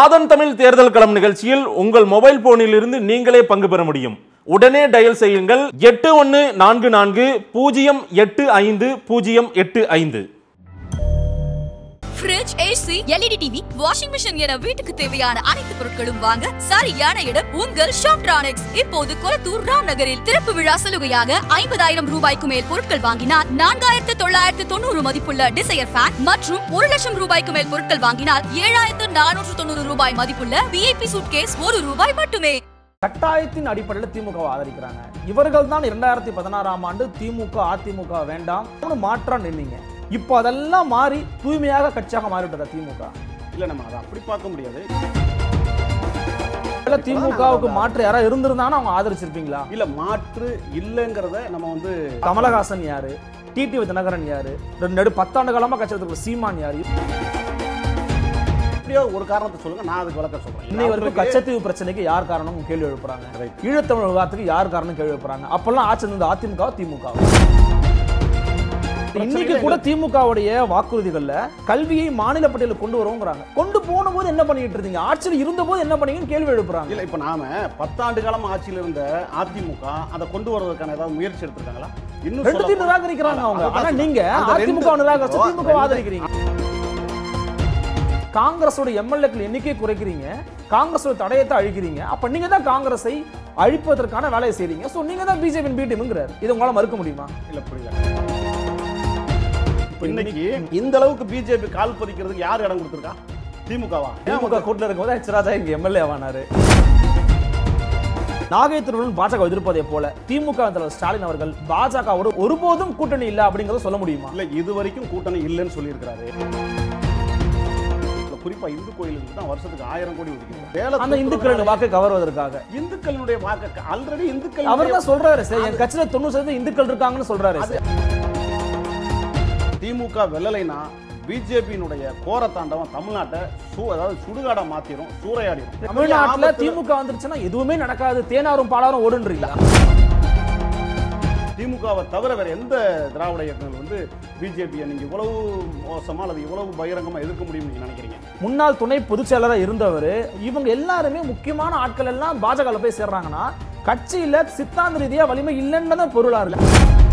ஆதன் தமிழ் தேர்தல் களம் நிகழ்ச்சியில் உங்கள் மொபைல் போனில் இருந்து நீங்களே பங்கு பெற முடியும் உடனே டயல் செய்யுங்கள் எட்டு ஒன்று நான்கு நான்கு பூஜ்ஜியம் எட்டு ஐந்து பூஜ்ஜியம் எட்டு ஐந்து fridge AC LED TV washing machine என வீட்டுக்கு தேவையான அனைத்து பொருட்களும் வாங்க சரியான இடம் உங்கள் ஷாப்ட்ரானிக்ஸ் இப்போது கொளத்தூர் ராம் நகரில் திறப்பு விழா சலுகையாக ஐம்பதாயிரம் ரூபாய்க்கு மேல் பொருட்கள் வாங்கினால் நான்காயிரத்து தொள்ளாயிரத்து தொண்ணூறு மதிப்புள்ள டிசையர் ஃபேன் மற்றும் ஒரு லட்சம் ரூபாய்க்கு மேல் பொருட்கள் வாங்கினால் ஏழாயிரத்து நானூற்று தொண்ணூறு ரூபாய் மதிப்புள்ள விஐபி சூட்கேஸ் ஒரு ரூபாய் மட்டுமே கட்டாயத்தின் அடிப்படையில் திமுக ஆதரிக்கிறாங்க இவர்கள் தான் இரண்டாயிரத்தி பதினாறாம் ஆண்டு திமுக அதிமுக வேண்டாம் மாற்றம் நின்னீங்க இப்போ அதெல்லாம் மாறி தூய்மையாக கட்சியாக மாறிவிட்டதா திமுக இல்லை நம்ம அதை அப்படி பார்க்க முடியாது திமுகவுக்கு மாற்று யாரா இருந்திருந்தாங்கன்னா அவங்க ஆதரிச்சிருப்பீங்களா இல்ல மாற்று இல்லைங்கிறத நம்ம வந்து கமலஹாசன் யாரு டிடிவி தினகரன் யாரு நடு பத்தாண்டு காலமா கட்சியத்துக்கு சீமான் யாரு ஒரு காரணத்தை சொல்லுங்க நான் அதுக்கு விளக்கம் சொல்றேன் இன்னை வரைக்கும் கச்சத்தீவு பிரச்சனைக்கு யார் காரணம் கேள்வி எழுப்புறாங்க ஈழத்தமிழ் யார் காரணம் கேள்வி எழுப்புறாங்க அப்பெல்லாம் ஆட்சி இருந்தது அதிமுக திமுக இன்னைக்கு கூட திமுகவுடைய வாக்குறுதிகள்ல கல்வியை மாநில பட்டியலில் கொண்டு வருவோங்கிறாங்க கொண்டு போன போது என்ன பண்ணிட்டு இருந்தீங்க ஆட்சியில் இருந்த போது என்ன பண்ணீங்கன்னு கேள்வி எழுப்புறாங்க இல்ல இப்ப நாம பத்தாண்டு காலம் ஆட்சியில் இருந்த அதிமுக அதை கொண்டு வருவதற்கான ஏதாவது முயற்சி எடுத்திருக்காங்களா இன்னும் ரெண்டுத்தையும் நிராகரிக்கிறாங்க அவங்க ஆனா நீங்க அதிமுக நிராகரிச்சு திமுக ஆதரிக்கிறீங்க காங்கிரஸோட எம்எல்ஏக்கள் எண்ணிக்கை குறைக்கிறீங்க காங்கிரஸோட தடையத்தை அழிக்கிறீங்க அப்ப நீங்க தான் காங்கிரஸை அழிப்பதற்கான வேலையை செய்றீங்க சோ நீங்க தான் பிஜேபியின் பி இது உங்களால மறுக்க முடியுமா இல்லை புரியல இப்போ இன்னைக்கு இந்த அளவுக்கு பிஜேபி கால் பதிக்கிறதுக்கு யார் இடம் கொடுத்துருக்கா திமுகவா திமுக கூட்டில் இருக்கும்போது எச் ராஜா இங்கே எம்எல்ஏ ஆனாரு நாகை திருவள்ளுவன் பாஜக எதிர்ப்பதை போல திமுக தலைவர் ஸ்டாலின் அவர்கள் பாஜகவோடு ஒருபோதும் கூட்டணி இல்லை அப்படிங்கறத சொல்ல முடியுமா இல்ல இது வரைக்கும் கூட்டணி இல்லைன்னு சொல்லியிருக்காரு குறிப்பா இந்து கோயிலுக்கு தான் வருஷத்துக்கு ஆயிரம் கோடி வேலை அந்த இந்துக்களின் வாக்கு கவர்வதற்காக இந்துக்களுடைய வாக்கு ஆல்ரெடி இந்துக்கள் அவர் தான் சொல்றாரு சார் என் கட்சியில தொண்ணூறு சதவீதம் இந்துக்கள் இருக்காங்கன்னு சொல்றாரு திமுக வெல்லலைன்னா பிஜேபியினுடைய கோர தாண்டவம் தமிழ்நாட்டை சூ அதாவது சுடுகாடா மாத்திரும் சூறையாடிடும் தமிழ்நாட்டில் திமுக வந்துருச்சுன்னா எதுவுமே நடக்காது தேனாரும் பாலாரும் ஓடுன்றீங்களா திமுகவை தவிர வேற எந்த திராவிட இயக்கங்கள் வந்து பிஜேபியை நீங்க இவ்வளவு மோசமா அல்லது இவ்வளவு பகிரங்கமா எதிர்க்க முடியும் நீங்க நினைக்கிறீங்க முன்னாள் துணை பொதுச் செயலராக இருந்தவர் இவங்க எல்லாருமே முக்கியமான ஆட்கள் எல்லாம் பாஜக போய் சேர்றாங்கன்னா கட்சியில சித்தாந்த ரீதியா வலிமை இல்லைன்னு பொருளா இருக்கு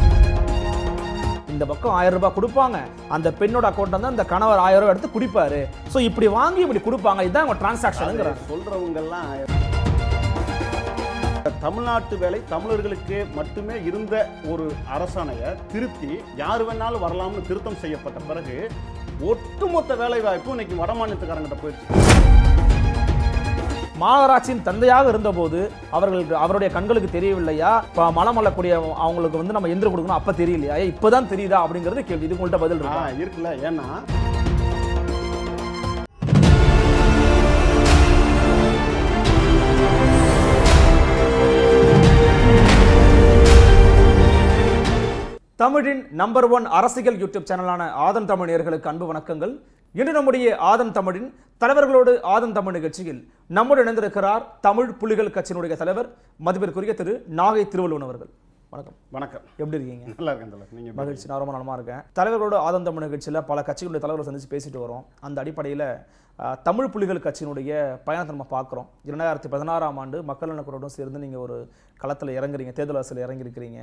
இந்த பக்கம் ஆயிரம் ரூபாய் கொடுப்பாங்க அந்த பெண்ணோட அக்கௌண்ட் வந்து அந்த கணவர் ஆயிரம் ரூபாய் எடுத்து குடிப்பாரு ஸோ இப்படி வாங்கி இப்படி கொடுப்பாங்க இதுதான் அவங்க டிரான்சாக்ஷன் சொல்றவங்க தமிழ்நாட்டு வேலை தமிழர்களுக்கு மட்டுமே இருந்த ஒரு அரசாணையை திருத்தி யார் வேணாலும் வரலாம்னு திருத்தம் செய்யப்பட்ட பிறகு ஒட்டுமொத்த வேலை வாய்ப்பும் இன்னைக்கு வடமாநிலத்துக்காரங்கிட்ட போயிடுச்சு மாநகராட்சியின் தந்தையாக இருந்தபோது அவர்களுக்கு அவருடைய கண்களுக்கு தெரியவில்லையா இப்போ மலம் அல்லக்கூடிய அவங்களுக்கு வந்து நம்ம எந்திர கொடுக்கணும் அப்போ தெரியலையா இப்போதான் தெரியுதா அப்படிங்கிறது கேள்வி இது உங்கள்கிட்ட பதில் இருக்கா இருக்குல்ல ஏன்னா தமிழின் நம்பர் ஒன் அரசியல் யூடியூப் சேனலான ஆதன் தமிழ் நேர்களுக்கு அன்பு வணக்கங்கள் இன்று நம்முடைய ஆதம் தமிழின் தலைவர்களோடு ஆதம் தமிழ் நிகழ்ச்சியில் நம்முடன் இணைந்திருக்கிறார் தமிழ் புலிகள் கட்சியினுடைய தலைவர் மதிப்பிற்குரிய திரு நாகை திருவள்ளுவன் அவர்கள் வணக்கம் வணக்கம் எப்படி இருக்கீங்க நல்லா இருக்கேன் தலைவர் மகிழ்ச்சி நான் ரொம்ப நல்லமா இருக்கேன் தலைவர்களோடு ஆதம் தமிழ் நிகழ்ச்சியில் பல கட்சிகளுடைய தலைவர்கள் சந்தித்து பேசிட்டு வரோம் அந்த அடிப்படையில் தமிழ் புலிகள் கட்சியினுடைய பயணத்தை நம்ம பார்க்குறோம் இரண்டாயிரத்தி பதினாறாம் ஆண்டு மக்கள் நலக்குறோடும் சேர்ந்து நீங்கள் ஒரு களத்தில் இறங்குறீங்க தேர்தல் அரசில் இறங்கியிருக்கிறீங்க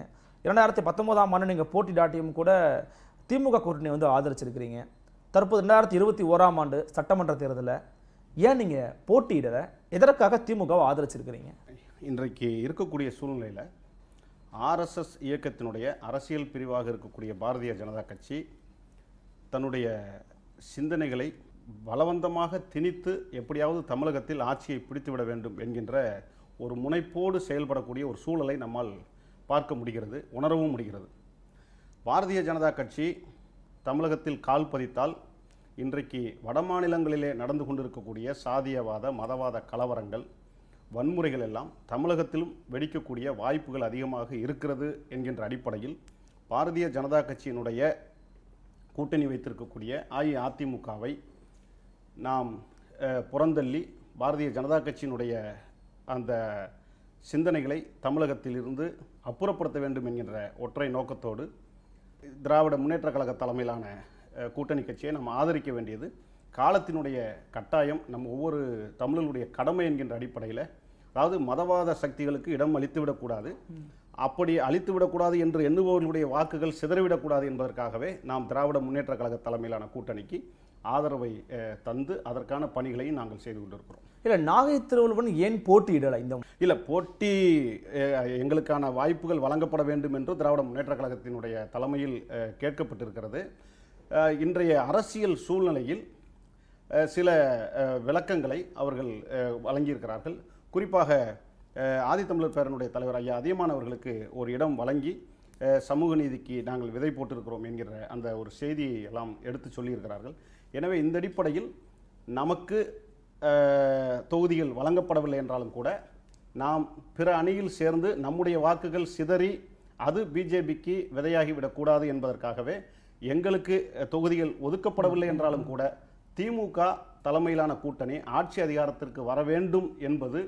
இரண்டாயிரத்தி பத்தொன்பதாம் ஆண்டு நீங்கள் போட்டி டாட்டியும் கூட திமுக கூட்டணி வந்து ஆதரிச்சிருக்கிறீங்க தற்போது ரெண்டாயிரத்தி இருபத்தி ஓராம் ஆண்டு சட்டமன்ற தேர்தலில் ஏன் நீங்கள் போட்டியிட எதற்காக திமுகவை ஆதரிச்சிருக்கிறீங்க இன்றைக்கு இருக்கக்கூடிய சூழ்நிலையில் ஆர்எஸ்எஸ் இயக்கத்தினுடைய அரசியல் பிரிவாக இருக்கக்கூடிய பாரதிய ஜனதா கட்சி தன்னுடைய சிந்தனைகளை பலவந்தமாக திணித்து எப்படியாவது தமிழகத்தில் ஆட்சியை பிடித்துவிட வேண்டும் என்கின்ற ஒரு முனைப்போடு செயல்படக்கூடிய ஒரு சூழலை நம்மால் பார்க்க முடிகிறது உணரவும் முடிகிறது பாரதிய ஜனதா கட்சி தமிழகத்தில் கால் பதித்தால் இன்றைக்கு வட மாநிலங்களிலே நடந்து கொண்டிருக்கக்கூடிய சாதியவாத மதவாத கலவரங்கள் வன்முறைகள் எல்லாம் தமிழகத்திலும் வெடிக்கக்கூடிய வாய்ப்புகள் அதிகமாக இருக்கிறது என்கின்ற அடிப்படையில் பாரதிய ஜனதா கட்சியினுடைய கூட்டணி வைத்திருக்கக்கூடிய அஇஅதிமுகவை நாம் புறந்தள்ளி பாரதிய ஜனதா கட்சியினுடைய அந்த சிந்தனைகளை தமிழகத்திலிருந்து அப்புறப்படுத்த வேண்டும் என்கின்ற ஒற்றை நோக்கத்தோடு திராவிட முன்னேற்ற கழக தலைமையிலான கூட்டணி கட்சியை நம்ம ஆதரிக்க வேண்டியது காலத்தினுடைய கட்டாயம் நம் ஒவ்வொரு தமிழர்களுடைய கடமை என்கின்ற அடிப்படையில் அதாவது மதவாத சக்திகளுக்கு இடம் அளித்துவிடக்கூடாது அப்படி விடக்கூடாது என்று எண்ணுபவர்களுடைய வாக்குகள் சிதறிவிடக்கூடாது என்பதற்காகவே நாம் திராவிட முன்னேற்ற கழக தலைமையிலான கூட்டணிக்கு ஆதரவை தந்து அதற்கான பணிகளையும் நாங்கள் செய்து கொண்டிருக்கிறோம் இல்லை நாகை திருவள்ளுவன் ஏன் போட்டியிடலை இந்த இல்லை போட்டி எங்களுக்கான வாய்ப்புகள் வழங்கப்பட வேண்டும் என்று திராவிட முன்னேற்ற கழகத்தினுடைய தலைமையில் கேட்கப்பட்டிருக்கிறது இன்றைய அரசியல் சூழ்நிலையில் சில விளக்கங்களை அவர்கள் வழங்கியிருக்கிறார்கள் குறிப்பாக ஆதித்தமிழர் பேரனுடைய தலைவர் ஐயா அதியமானவர்களுக்கு ஒரு இடம் வழங்கி சமூக நீதிக்கு நாங்கள் விதை போட்டிருக்கிறோம் என்கிற அந்த ஒரு செய்தியை எல்லாம் எடுத்து சொல்லியிருக்கிறார்கள் எனவே இந்த அடிப்படையில் நமக்கு தொகுதிகள் வழங்கப்படவில்லை என்றாலும் கூட நாம் பிற அணியில் சேர்ந்து நம்முடைய வாக்குகள் சிதறி அது பிஜேபிக்கு விதையாகிவிடக்கூடாது என்பதற்காகவே எங்களுக்கு தொகுதிகள் ஒதுக்கப்படவில்லை என்றாலும் கூட திமுக தலைமையிலான கூட்டணி ஆட்சி அதிகாரத்திற்கு வர வேண்டும் என்பது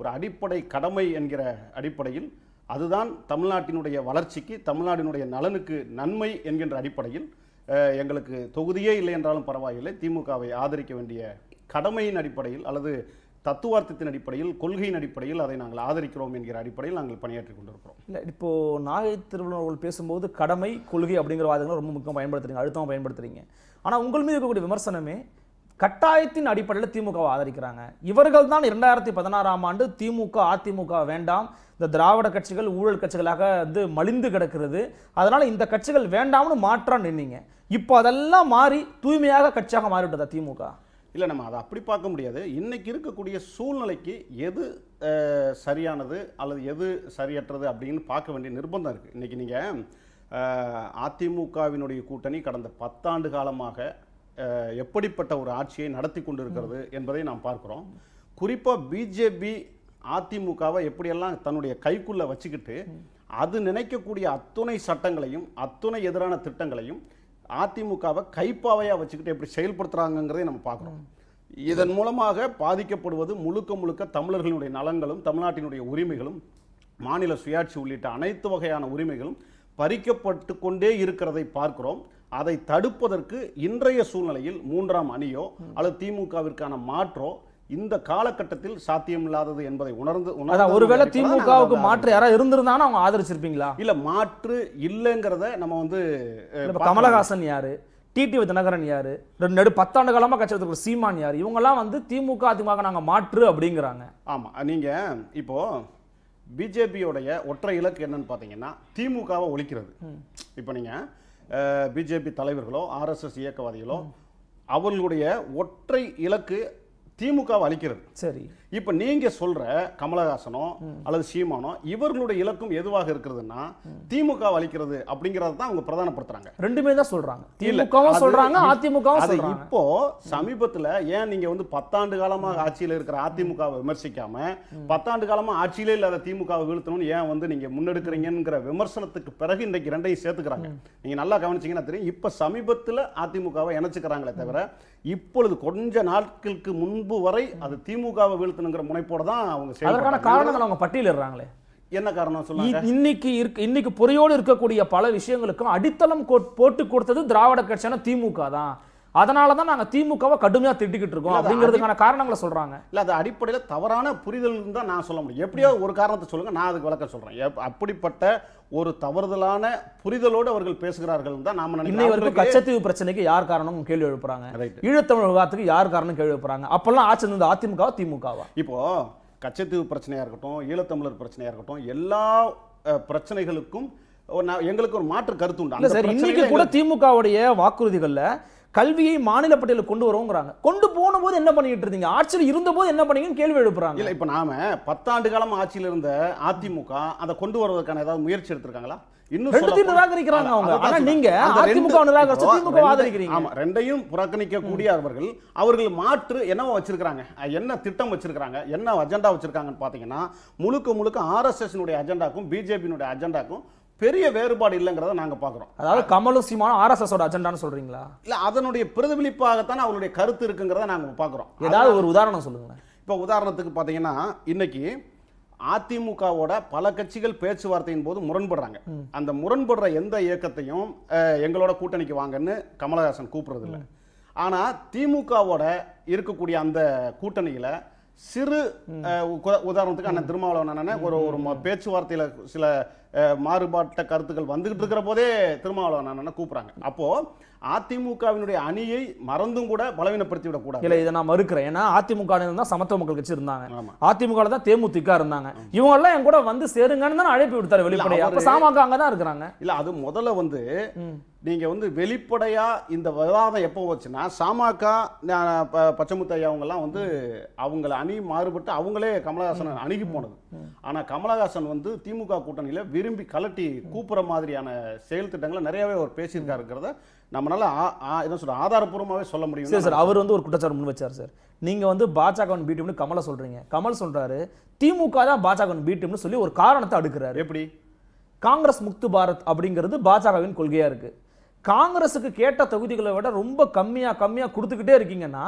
ஒரு அடிப்படை கடமை என்கிற அடிப்படையில் அதுதான் தமிழ்நாட்டினுடைய வளர்ச்சிக்கு தமிழ்நாட்டினுடைய நலனுக்கு நன்மை என்கின்ற அடிப்படையில் எங்களுக்கு தொகுதியே இல்லை என்றாலும் பரவாயில்லை திமுகவை ஆதரிக்க வேண்டிய கடமையின் அடிப்படையில் அல்லது தத்துவார்த்தத்தின் அடிப்படையில் கொள்கையின் அடிப்படையில் அதை நாங்கள் ஆதரிக்கிறோம் என்கிற அடிப்படையில் நாங்கள் பணியாற்றி கொண்டிருக்கிறோம் இல்லை இப்போ நாகை திருவள்ளுவர்கள் பேசும்போது கடமை கொள்கை அப்படிங்கிற வாதங்களை ரொம்ப முக்கியம் பயன்படுத்துறீங்க அழுத்தமாக பயன்படுத்துறீங்க ஆனால் உங்கள் மீது இருக்கக்கூடிய விமர்சனமே கட்டாயத்தின் அடிப்படையில் திமுகவை ஆதரிக்கிறாங்க இவர்கள் தான் இரண்டாயிரத்தி பதினாறாம் ஆண்டு திமுக அதிமுக வேண்டாம் இந்த திராவிட கட்சிகள் ஊழல் கட்சிகளாக வந்து மலிந்து கிடக்கிறது அதனால் இந்த கட்சிகள் வேண்டாம்னு மாற்றான்னு நின்னீங்க இப்போ அதெல்லாம் மாறி தூய்மையாக கட்சியாக மாறிவிட்டதா திமுக இல்லை நம்ம அதை அப்படி பார்க்க முடியாது இன்றைக்கி இருக்கக்கூடிய சூழ்நிலைக்கு எது சரியானது அல்லது எது சரியற்றது அப்படின்னு பார்க்க வேண்டிய நிர்பந்தம் இருக்குது இன்றைக்கி நீங்கள் அதிமுகவினுடைய கூட்டணி கடந்த பத்தாண்டு காலமாக எப்படிப்பட்ட ஒரு ஆட்சியை நடத்தி கொண்டு இருக்கிறது என்பதை நாம் பார்க்குறோம் குறிப்பாக பிஜேபி அதிமுகவை எப்படியெல்லாம் தன்னுடைய கைக்குள்ளே வச்சுக்கிட்டு அது நினைக்கக்கூடிய அத்துணை சட்டங்களையும் அத்துணை எதிரான திட்டங்களையும் அதிமுகவை கைப்பாவையாக வச்சுக்கிட்டு எப்படி செயல்படுத்துறாங்கிறதை நம்ம பார்க்குறோம் இதன் மூலமாக பாதிக்கப்படுவது முழுக்க முழுக்க தமிழர்களுடைய நலன்களும் தமிழ்நாட்டினுடைய உரிமைகளும் மாநில சுயாட்சி உள்ளிட்ட அனைத்து வகையான உரிமைகளும் பறிக்கப்பட்டு கொண்டே இருக்கிறதை பார்க்கிறோம் அதை தடுப்பதற்கு இன்றைய சூழ்நிலையில் மூன்றாம் அணியோ அல்லது திமுகவிற்கான மாற்றோ இந்த காலகட்டத்தில் சாத்தியம் இல்லாதது என்பதை உணர்ந்து ஒருவேளை திமுகவுக்கு மாற்று யாராவது இருந்திருந்தாலும் அவங்க ஆதரிச்சிருப்பீங்களா இல்ல மாற்று இல்லைங்கிறத நம்ம வந்து கமலஹாசன் யாரு டிடிவி தினகரன் யாரு ரெண்டு நடு பத்தாண்டு காலமாக கட்சியத்துக்கு சீமான் யார் இவங்கெல்லாம் வந்து திமுக அதிமுக நாங்கள் மாற்று அப்படிங்கிறாங்க ஆமாம் நீங்கள் இப்போ பிஜேபியோடைய ஒற்றை இலக்கு என்னன்னு பார்த்தீங்கன்னா திமுகவை ஒழிக்கிறது இப்போ நீங்கள் பிஜேபி தலைவர்களோ ஆர்எஸ்எஸ் இயக்கவாதிகளோ அவர்களுடைய ஒற்றை இலக்கு திமுகவை அளிக்கிறது சரி இப்ப நீங்க சொல்ற கமலஹாசனோ அல்லது சீமானோ இவர்களுடைய இலக்கும் எதுவாக இருக்கிறதுனா திமுக அளிக்கிறது அப்படிங்கறத தான் அவங்க பிரதானப்படுத்துறாங்க ரெண்டுமே தான் சொல்றாங்க திமுகவும் சொல்றாங்க அதிமுகவும் சொல்றாங்க இப்போ சமீபத்துல ஏன் நீங்க வந்து பத்தாண்டு காலமாக ஆட்சியில் இருக்கிற அதிமுகவை விமர்சிக்காம பத்தாண்டு காலமா ஆட்சியிலே இல்லாத திமுகவை வீழ்த்தணும்னு ஏன் வந்து நீங்க முன்னெடுக்கிறீங்கிற விமர்சனத்துக்கு பிறகு இன்றைக்கு ரெண்டையும் சேர்த்துக்கிறாங்க நீங்க நல்லா கவனிச்சீங்கன்னா தெரியும் இப்ப சமீபத்துல அதிமுகவை இணைச்சுக்கிறாங்களே தவிர இப்பொழுது கொஞ்ச நாட்களுக்கு முன்பு வரை அது திமுகவை வீழ்த்த பயன்படுத்தணுங்கிற முனைப்போடு தான் அவங்க அதற்கான காரணங்கள் அவங்க பட்டியலிடுறாங்களே என்ன காரணம் சொல்லி இன்னைக்கு இருக்கு இன்னைக்கு பொறியோடு இருக்கக்கூடிய பல விஷயங்களுக்கும் அடித்தளம் போட்டு கொடுத்தது திராவிட கட்சியான திமுக தான் அதனால தான் நாங்கள் திமுகவை கடுமையாக திட்டிக்கிட்டு இருக்கோம் அப்படிங்கிறதுக்கான காரணங்களை சொல்கிறாங்க இல்லை அது அடிப்படையில் தவறான புரிதல் தான் நான் சொல்ல முடியும் எப்படியோ ஒரு காரணத்தை சொல்லுங்கள் நான் அதுக்கு விளக்கம் சொல்கிறேன் அப்படிப்பட்ட ஒரு தவறுதலான புரிதலோடு அவர்கள் பேசுகிறார்கள் தான் நாம நினைக்கிறோம் கச்சத்தீவு பிரச்சனைக்கு யார் காரணம் கேள்வி எழுப்புறாங்க ஈழத்தமிழ் விவாதத்துக்கு யார் காரணம் கேள்வி எழுப்புறாங்க அப்பெல்லாம் ஆட்சி இருந்தது அதிமுகவா திமுகவா இப்போ கச்சத்தீவு பிரச்சனையாக இருக்கட்டும் ஈழத்தமிழர் பிரச்சனையாக இருக்கட்டும் எல்லா பிரச்சனைகளுக்கும் எங்களுக்கு ஒரு மாற்று கருத்து உண்டு இன்னைக்கு கூட திமுகவுடைய வாக்குறுதிகளில் கல்வியை மாநில பட்டியலில் கொண்டு வரோங்கிறாங்க கொண்டு போன போது என்ன பண்ணிட்டு இருந்தீங்க ஆட்சியில் இருந்த போது என்ன பண்ணீங்கன்னு கேள்வி எழுப்புறாங்க இல்லை இப்போ நாம பத்தாண்டு காலம் ஆட்சியில் இருந்த அதிமுக அதை கொண்டு வருவதற்கான ஏதாவது முயற்சி எடுத்திருக்காங்களா இன்னும் நிராகரிக்கிறாங்க அவங்க ஆனா நீங்க அதிமுக நிராகரிச்சு திமுக ஆதரிக்கிறீங்க ஆமா ரெண்டையும் புறக்கணிக்க கூடிய அவர்கள் அவர்கள் மாற்று என்னவோ வச்சிருக்காங்க என்ன திட்டம் வச்சிருக்காங்க என்ன அஜெண்டா வச்சிருக்காங்கன்னு பாத்தீங்கன்னா முழுக்க முழுக்க ஆர்எஸ்எஸ் அஜெண்டாக்கும் பிஜேபியினுடைய அஜெண்டாக்கும் பெரிய வேறுபாடு இல்லைங்கிறத நாங்கள் பார்க்குறோம் அதாவது கமலும் சீமானும் எஸ் அஜெண்டான்னு சொல்கிறீங்களா இல்லை அதனுடைய பிரதிபலிப்பாகத்தான் அவருடைய கருத்து இருக்குங்கிறத நாங்கள் பார்க்குறோம் ஏதாவது ஒரு உதாரணம் சொல்லுங்களேன் இப்போ உதாரணத்துக்கு பார்த்தீங்கன்னா இன்னைக்கு அதிமுகவோட பல கட்சிகள் பேச்சுவார்த்தையின் போது முரண்படுறாங்க அந்த முரண்படுற எந்த இயக்கத்தையும் எங்களோட கூட்டணிக்கு வாங்கன்னு கமலஹாசன் கூப்பிடுறது இல்லை ஆனால் திமுகவோட இருக்கக்கூடிய அந்த கூட்டணியில் சிறு உதாரணத்துக்கு அண்ணன் திருமாவளவன் ஒரு ஒரு பேச்சுவார்த்தையில் சில மாறுபாட்ட கருத்துக்கள் வந்துகிட்டு இருக்கிற போதே திருமாவளவன் கூப்பிடுறாங்க அப்போ அதிமுகவினுடைய அணியை மறந்தும் கூட பலவீனப்படுத்தி விடக்கூடாது இல்ல இதை நான் மறுக்கிறேன் ஏன்னா அதிமுக தான் சமத்துவ மக்கள் கட்சி இருந்தாங்க அதிமுக தான் தேமுதிக இருந்தாங்க இவங்க எல்லாம் என் கூட வந்து சேருங்கன்னு தான் அழைப்பு விடுத்தாரு வெளிப்படையா அப்ப அங்கதான் அங்க இருக்கிறாங்க இல்ல அது முதல்ல வந்து நீங்க வந்து வெளிப்படையா இந்த விவாதம் எப்போ வச்சுன்னா சாமாக்கா பச்சமுத்தையா எல்லாம் வந்து அவங்கள அணி மாறுபட்டு அவங்களே கமலஹாசன் அணுகி போனது ஆனா கமலஹாசன் வந்து திமுக கூட்டணியில விரும்பி கலட்டி கூப்புற மாதிரியான செயல் திட்டங்களை நிறையவே அவர் பேசியிருக்காருங்கிறத நம்மளால என்ன சொல்ற ஆதாரபூர்வமாகவே சொல்ல முடியும் சார் சார் அவர் வந்து ஒரு குற்றச்சாட்டு முன் வச்சார் சார் நீங்க வந்து பாஜக பி கமலை சொல்றீங்க கமல் சொல்றாரு திமுக தான் பாஜக பி சொல்லி ஒரு காரணத்தை அடுக்கிறாரு எப்படி காங்கிரஸ் முக்து பாரத் அப்படிங்கிறது பாஜகவின் கொள்கையா இருக்கு காங்கிரஸுக்கு கேட்ட தொகுதிகளை விட ரொம்ப கம்மியா கம்மியா கொடுத்துக்கிட்டே இருக்கீங்கன்னா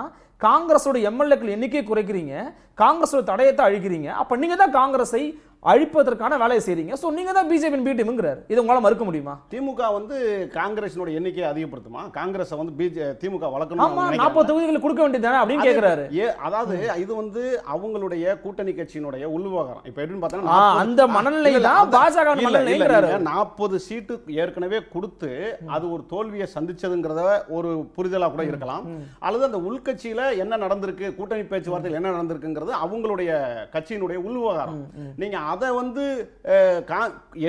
காங்கிரஸோட எம்எல்ஏக்கள் எண்ணிக்கையை குறைக்கிறீங்க காங்கிரஸோட தடையத்தை அழிக்கிறீங்க அப்போ நீங்க தான் காங்கிரஸை அழிப்பதற்கான வேலையை செய்கிறீங்க ஸோ நீங்கள் தான் பிஜேபியின் பி டீமுங்கிறார் இது உங்களால் மறுக்க முடியுமா திமுக வந்து காங்கிரஸினோட எண்ணிக்கையை அதிகப்படுத்துமா காங்கிரஸை வந்து பிஜே திமுக வழக்கணும் ஆமாம் நாற்பது தொகுதிகள் கொடுக்க வேண்டியது அப்படின்னு கேட்குறாரு ஏ அதாவது இது வந்து அவங்களுடைய கூட்டணி கட்சியினுடைய உள்விவகாரம் இப்போ எப்படின்னு பார்த்தோன்னா அந்த மனநிலை தான் பாஜக மனநிலைங்கிறாரு நாற்பது சீட்டு ஏற்கனவே கொடுத்து அது ஒரு தோல்வியை சந்திச்சதுங்கிறத ஒரு புரிதலாக கூட இருக்கலாம் அல்லது அந்த உள்கட்சியில் என்ன நடந்திருக்கு கூட்டணி பேச்சுவார்த்தையில் என்ன நடந்திருக்குங்கிறது அவங்களுடைய கட்சியினுடைய உள்விவகாரம் நீங்கள் அதை வந்து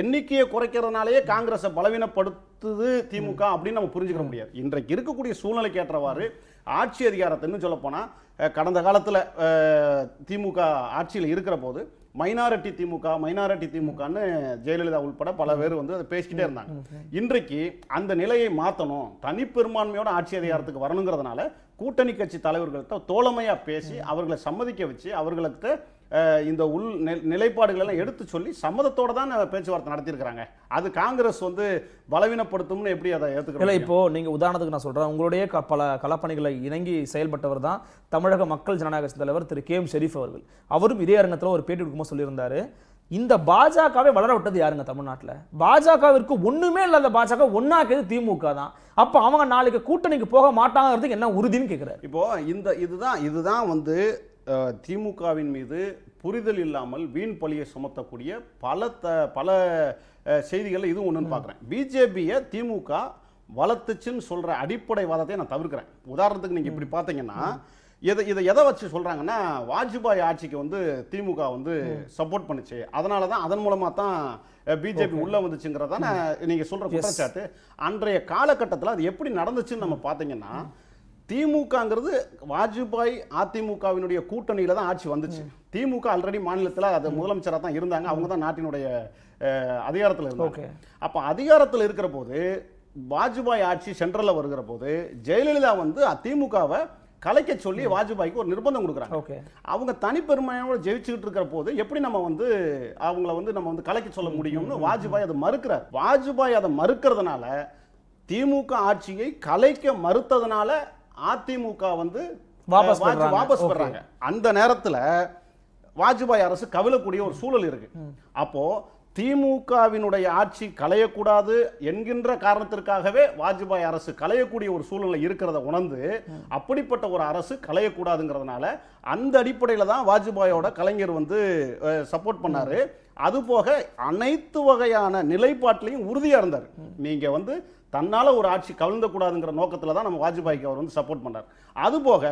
எண்ணிக்கையை குறைக்கிறதுனாலேயே காங்கிரஸை பலவீனப்படுத்துது திமுக அப்படின்னு நம்ம புரிஞ்சுக்க முடியாது இன்றைக்கு இருக்கக்கூடிய சூழ்நிலைக்கு ஏற்றவாறு ஆட்சி அதிகாரத்தை இன்னும் சொல்லப்போனால் கடந்த காலத்தில் திமுக ஆட்சியில் இருக்கிற போது மைனாரிட்டி திமுக மைனாரிட்டி திமுகன்னு ஜெயலலிதா உள்பட பல பேர் வந்து அதை பேசிக்கிட்டே இருந்தாங்க இன்றைக்கு அந்த நிலையை மாற்றணும் தனிப்பெரும்பான்மையோட ஆட்சி அதிகாரத்துக்கு வரணுங்கிறதுனால கூட்டணி கட்சி தலைவர்கள்ட்ட தோழமையாக பேசி அவர்களை சம்மதிக்க வச்சு அவர்களுக்கு இந்த உள் நிலைப்பாடுகளெல்லாம் எடுத்து சொல்லி சம்மதத்தோடு தான் பேச்சுவார்த்தை நடத்தியிருக்கிறாங்க அது காங்கிரஸ் வந்து பலவீனப்படுத்தும்னு எப்படி அதை ஏற்றுக்கிறோம் இப்போ இப்போது நீங்கள் உதாரணத்துக்கு நான் சொல்கிறேன் உங்களுடைய க பல கலப்பணிகளை இணங்கி செயல்பட்டவர் தான் தமிழக மக்கள் ஜனநாயக தலைவர் திரு கே எம் ஷெரீஃப் அவர்கள் அவரும் இதே அரங்கத்தில் ஒரு பேட்டி கொடுக்கும் சொல்லியிருந்தார் இந்த பாஜகவை வளர விட்டது யாருங்க தமிழ்நாட்டில் பாஜகவிற்கு ஒன்றுமே இல்லாத பாஜக ஒன்றாக்கிறது திமுக தான் அப்போ அவங்க நாளைக்கு கூட்டணிக்கு போக மாட்டாங்கிறதுக்கு என்ன உறுதின்னு கேட்குறாரு இப்போ இந்த இதுதான் இதுதான் வந்து திமுகவின் மீது புரிதல் இல்லாமல் வீண் பழியை சுமத்தக்கூடிய பல த பல செய்திகளில் இதுவும் ஒன்றுன்னு பார்க்குறேன் பிஜேபியை திமுக வளர்த்துச்சுன்னு சொல்கிற அடிப்படை வாதத்தை நான் தவிர்க்கிறேன் உதாரணத்துக்கு நீங்கள் இப்படி பார்த்தீங்கன்னா இதை இதை எதை வச்சு சொல்கிறாங்கன்னா வாஜ்பாய் ஆட்சிக்கு வந்து திமுக வந்து சப்போர்ட் பண்ணுச்சு அதனால தான் அதன் மூலமாக தான் பிஜேபி உள்ளே வந்துச்சுங்கிறதான நீங்கள் சொல்கிற குற்றச்சாட்டு அன்றைய காலகட்டத்தில் அது எப்படி நடந்துச்சுன்னு நம்ம பார்த்தீங்கன்னா திமுகங்கிறது வாஜ்பாய் அதிமுகவினுடைய கூட்டணியில தான் ஆட்சி வந்துச்சு திமுக ஆல்ரெடி மாநிலத்தில் அது முதலமைச்சராக தான் இருந்தாங்க அவங்க தான் நாட்டினுடைய அதிகாரத்தில் இருந்தாங்க அப்போ அதிகாரத்தில் இருக்கிற போது வாஜ்பாய் ஆட்சி சென்ட்ரலில் வருகிற போது ஜெயலலிதா வந்து அதிமுகவை கலைக்க சொல்லி வாஜ்பாய்க்கு ஒரு நிர்பந்தம் கொடுக்குறாங்க அவங்க தனிப்பெருமையோட ஜெயிச்சுக்கிட்டு இருக்கிற போது எப்படி நம்ம வந்து அவங்கள வந்து நம்ம வந்து கலைக்க சொல்ல முடியும்னு வாஜ்பாய் அதை மறுக்கிறார் வாஜ்பாய் அதை மறுக்கிறதுனால திமுக ஆட்சியை கலைக்க மறுத்ததுனால அதிமுக வந்து வாபஸ் வாபஸ் வர்றாங்க அந்த நேரத்தில் வாஜ்பாய் அரசு கவிழக்கூடிய ஒரு சூழல் இருக்கு அப்போ திமுகவினுடைய ஆட்சி கலையக்கூடாது என்கின்ற காரணத்திற்காகவே வாஜ்பாய் அரசு கலையக்கூடிய ஒரு சூழ்நிலை இருக்கிறத உணர்ந்து அப்படிப்பட்ட ஒரு அரசு கலையக்கூடாதுங்கிறதுனால அந்த அடிப்படையில் தான் வாஜ்பாயோட கலைஞர் வந்து சப்போர்ட் பண்ணாரு அதுபோக அனைத்து வகையான நிலைப்பாட்டிலையும் உறுதியாக இருந்தார் நீங்கள் வந்து தன்னால் ஒரு ஆட்சி கவிழ்ந்தக்கூடாதுங்கிற நோக்கத்தில் தான் நம்ம வாஜ்பாய்க்கு அவர் வந்து சப்போர்ட் பண்ணார் அதுபோக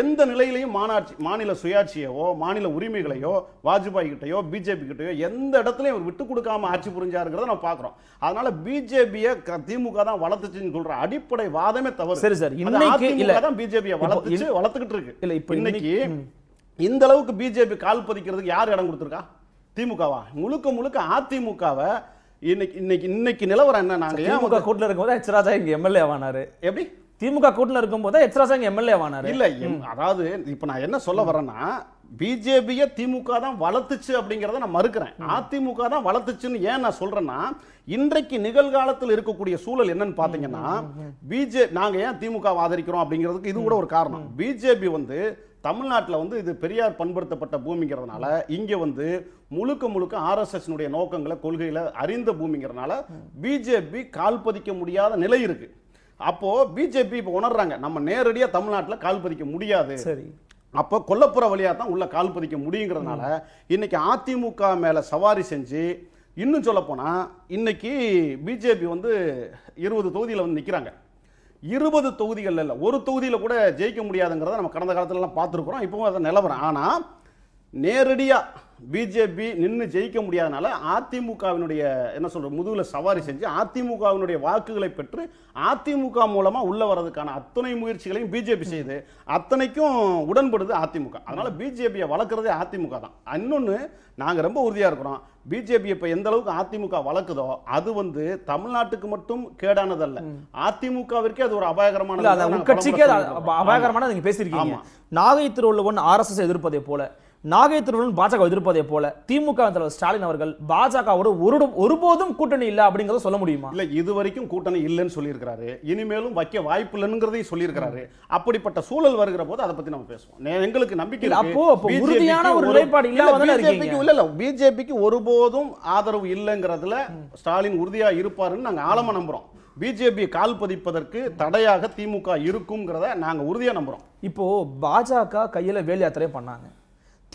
எந்த நிலையிலையும் மாநாட்சி மாநில சுயாட்சியையோ மாநில உரிமைகளையோ வாஜ்பாய் கிட்டையோ பிஜேபி கிட்டையோ எந்த இடத்துலையும் அவர் விட்டு கொடுக்காம ஆட்சி புரிஞ்சாருங்கிறத நம்ம பார்க்குறோம் அதனால பிஜேபியை திமுக தான் வளர்த்துச்சுன்னு சொல்ற அடிப்படை வாதமே தவறு சரி சார் இன்னைக்கு தான் பிஜேபியை வளர்த்துச்சு வளர்த்துக்கிட்டு இருக்கு இல்ல இப்போ இன்னைக்கு இந்த அளவுக்கு பிஜேபி கால் பதிக்கிறதுக்கு யார் இடம் கொடுத்துருக்கா திமுகவா முழுக்க முழுக்க அதிமுகவை இன்னைக்கு இன்னைக்கு இன்னைக்கு நிலவரம் என்ன நாங்கள் திமுக கூட்டில் இருக்கும்போது எச் ராஜா இங்கே எம்எல்ஏ ஆனார் எப்படி திமுக கூட்டில் இருக்கும்போது எச் ராஜா இங்கே எம்எல்ஏ ஆனார் இல்லை அதாவது இப்போ நான் என்ன சொல்ல வரேன்னா பிஜேபியை திமுக தான் வளர்த்துச்சு அப்படிங்கிறத நான் மறுக்கிறேன் அதிமுக தான் வளர்த்துச்சுன்னு ஏன் நான் சொல்றேன்னா இன்றைக்கு நிகழ்காலத்தில் இருக்கக்கூடிய சூழல் என்னன்னு பார்த்தீங்கன்னா பிஜே நாங்கள் ஏன் திமுக ஆதரிக்கிறோம் அப்படிங்கிறதுக்கு இது கூட ஒரு காரணம் பிஜேபி வந்து தமிழ்நாட்டில் வந்து இது பெரியார் பண்படுத்தப்பட்ட பூமிங்கிறதுனால இங்கே வந்து முழுக்க முழுக்க ஆர்எஸ்எஸ்னுடைய நோக்கங்களை கொள்கையில் அறிந்த பூமிங்கிறதுனால பிஜேபி கால் பதிக்க முடியாத நிலை இருக்குது அப்போது பிஜேபி இப்போ உணர்றாங்க நம்ம நேரடியாக தமிழ்நாட்டில் கால் பதிக்க முடியாது சரி அப்போ கொல்லப்புற வழியாக தான் உள்ள கால் பதிக்க முடியுங்கிறதுனால இன்னைக்கு அதிமுக மேலே சவாரி செஞ்சு இன்னும் சொல்லப்போனால் இன்னைக்கு பிஜேபி வந்து இருபது தொகுதியில் வந்து நிற்கிறாங்க இருபது தொகுதிகள் இல்லை ஒரு தொகுதியில் கூட ஜெயிக்க முடியாதுங்கிறத நம்ம கடந்த காலத்துலலாம் பார்த்துருக்குறோம் இப்போவும் அதை நிலவரம் ஆனால் நேரடியாக பிஜேபி நின்று ஜெயிக்க முடியாதனால அதிமுகவினுடைய என்ன சொல்ற முதுகில் சவாரி செஞ்சு அதிமுகவினுடைய வாக்குகளை பெற்று அதிமுக மூலமா உள்ள வர்றதுக்கான அத்தனை முயற்சிகளையும் பிஜேபி செய்யுது அத்தனைக்கும் உடன்படுது அதிமுக அதனால பிஜேபியை வளர்க்குறதே அதிமுக தான் இன்னொன்னு நாங்க ரொம்ப உறுதியா இருக்கிறோம் பிஜேபி இப்போ எந்த அளவுக்கு அதிமுக வளர்க்குதோ அது வந்து தமிழ்நாட்டுக்கு மட்டும் கேடானதல்ல அதிமுகவிற்கே அது ஒரு அபாயகரமான கட்சிக்கே அபாயகரமான நீங்க பேசிருக்கீங்க நாகை திருவள்ளுவன் ஆர்எஸ்எஸ் எதிர்ப்பதை போல நாகை திருவள்ளன் பாஜக எதிர்ப்பதை போல திமுக தலைவர் ஸ்டாலின் அவர்கள் பாஜகவோட ஒரு ஒருபோதும் கூட்டணி இல்லை அப்படிங்கறத சொல்ல முடியுமா இல்ல இது வரைக்கும் கூட்டணி இல்லைன்னு சொல்லியிருக்கிறாரு இனிமேலும் வைக்க வாய்ப்பு இல்லைங்கிறதையும் சொல்லியிருக்கிறாரு அப்படிப்பட்ட சூழல் வருகிற போது அதை பத்தி நம்ம பேசுவோம் எங்களுக்கு நம்பிக்கை அப்போ உறுதியான ஒரு நிலைப்பாடு இல்ல இல்ல பிஜேபிக்கு ஒருபோதும் ஆதரவு இல்லைங்கிறதுல ஸ்டாலின் உறுதியா இருப்பாருன்னு நாங்க ஆழமா நம்புறோம் பிஜேபி கால் பதிப்பதற்கு தடையாக திமுக இருக்குங்கிறத நாங்க உறுதியா நம்புறோம் இப்போ பாஜக கையில வேல் பண்ணாங்க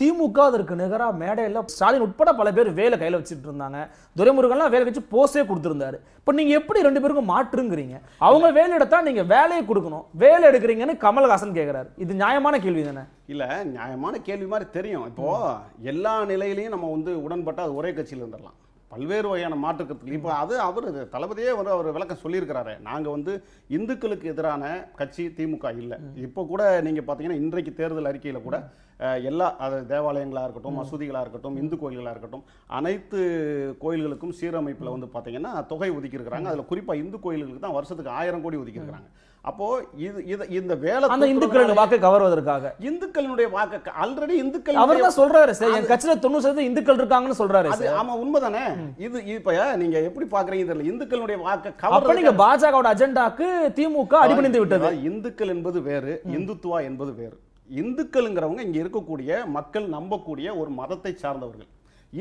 திமுக அதற்கு நிகராக மேடையில் ஸ்டாலின் உட்பட பல பேர் வேலை கையில் வச்சுட்டு இருந்தாங்க துரைமுருகன்லாம் வேலை வச்சு போஸே கொடுத்துருந்தாரு இப்போ நீங்கள் எப்படி ரெண்டு பேருக்கும் மாற்றுங்கிறீங்க அவங்க வேலை எடுத்தால் நீங்கள் வேலையை கொடுக்கணும் வேலை எடுக்கிறீங்கன்னு கமல்ஹாசன் கேட்குறாரு இது நியாயமான கேள்வி தானே இல்லை நியாயமான கேள்வி மாதிரி தெரியும் இப்போது எல்லா நிலையிலையும் நம்ம வந்து உடன்பட்டால் அது ஒரே கட்சியில் இருந்துடலாம் பல்வேறு வகையான மாற்றுக்கத்துக்கு இப்போ அது அவர் தளபதியே வந்து அவர் விளக்கம் சொல்லியிருக்கிறாரு நாங்கள் வந்து இந்துக்களுக்கு எதிரான கட்சி திமுக இல்லை இப்போ கூட நீங்கள் பார்த்தீங்கன்னா இன்றைக்கு தேர்தல் அறிக்கையில் கூட எல்லா அது தேவாலயங்களாக இருக்கட்டும் மசூதிகளாக இருக்கட்டும் இந்து கோயில்களாக இருக்கட்டும் அனைத்து கோயில்களுக்கும் சீரமைப்பில் வந்து பார்த்தீங்கன்னா தொகை ஒதுக்கியிருக்கிறாங்க அதில் குறிப்பாக இந்து கோயில்களுக்கு தான் வருஷத்துக்கு ஆயிரம் கோடி ஒதுக்கியிருக்கிறாங்க அப்போ இது இது இந்த வேலை அந்த இந்துக்களுடைய வாக்கை கவர்வதற்காக இந்துக்களினுடைய வாக்கு ஆல்ரெடி இந்துக்கள் அவர் தான் சொல்றாரு சார் என் கட்சியில தொண்ணூறு சதவீதம் இந்துக்கள் இருக்காங்கன்னு சொல்றாரு அது ஆமா உண்மைதானே இது இப்ப நீங்க எப்படி பாக்குறீங்க தெரியல இந்துக்களுடைய வாக்கு கவர் நீங்க பாஜகவோட அஜெண்டாக்கு திமுக அடிபணிந்து விட்டது இந்துக்கள் என்பது வேறு இந்துத்துவா என்பது வேறு இந்துக்கள்ங்கிறவங்க இங்க இருக்கக்கூடிய மக்கள் நம்பக்கூடிய ஒரு மதத்தை சார்ந்தவர்கள்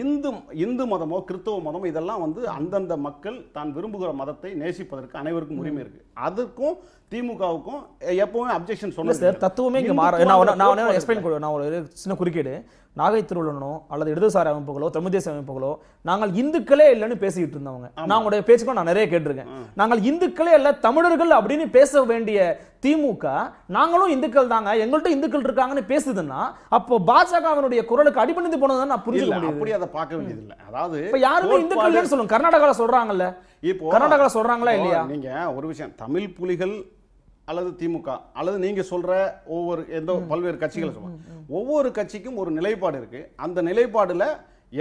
இந்து இந்து மதமோ கிறிஸ்தவ மதமோ இதெல்லாம் வந்து அந்தந்த மக்கள் தான் விரும்புகிற மதத்தை நேசிப்பதற்கு அனைவருக்கும் உரிமை இருக்கு அதுக்கும் திமுகவுக்கும் எப்பவுமே அப்ஜெக்ஷன் சொன்னது சார் தத்துவமே இங்கே மாற நான் எக்ஸ்பிளைன் கொடு நான் ஒரு சின்ன குறுக்கீடு நாகை திருவிழனோ அல்லது இடதுசாரி அமைப்புகளோ தமிழ் அமைப்புகளோ நாங்கள் இந்துக்களே இல்லைன்னு பேசிக்கிட்டு இருந்தவங்க நான் உங்களுடைய பேச்சுக்கும் நான் நிறைய கேட்டிருக்கேன் நாங்கள் இந்துக்களே இல்லை தமிழர்கள் அப்படின்னு பேச வேண்டிய திமுக நாங்களும் இந்துக்கள் தாங்க எங்கள்கிட்ட இந்துக்கள் இருக்காங்கன்னு பேசுதுன்னா அப்போ பாஜகவினுடைய குரலுக்கு அடிபணிந்து போனதை நான் புரிஞ்சுக்க அப்படி அதை பார்க்க வேண்டியது இல்லை அதாவது இப்போ யாருமே இந்துக்கள் சொல்லுங்க கர்நாடகாவில் சொல்றாங்கல்ல இப்போ கர்நாடகாவில் சொல்றாங்களா இல்லையா நீங்க ஒரு விஷயம் தமிழ் புலிகள் அல்லது திமுக அல்லது நீங்கள் சொல்கிற ஒவ்வொரு எந்த பல்வேறு கட்சிகள் சொல்லுவாங்க ஒவ்வொரு கட்சிக்கும் ஒரு நிலைப்பாடு இருக்குது அந்த நிலைப்பாடில்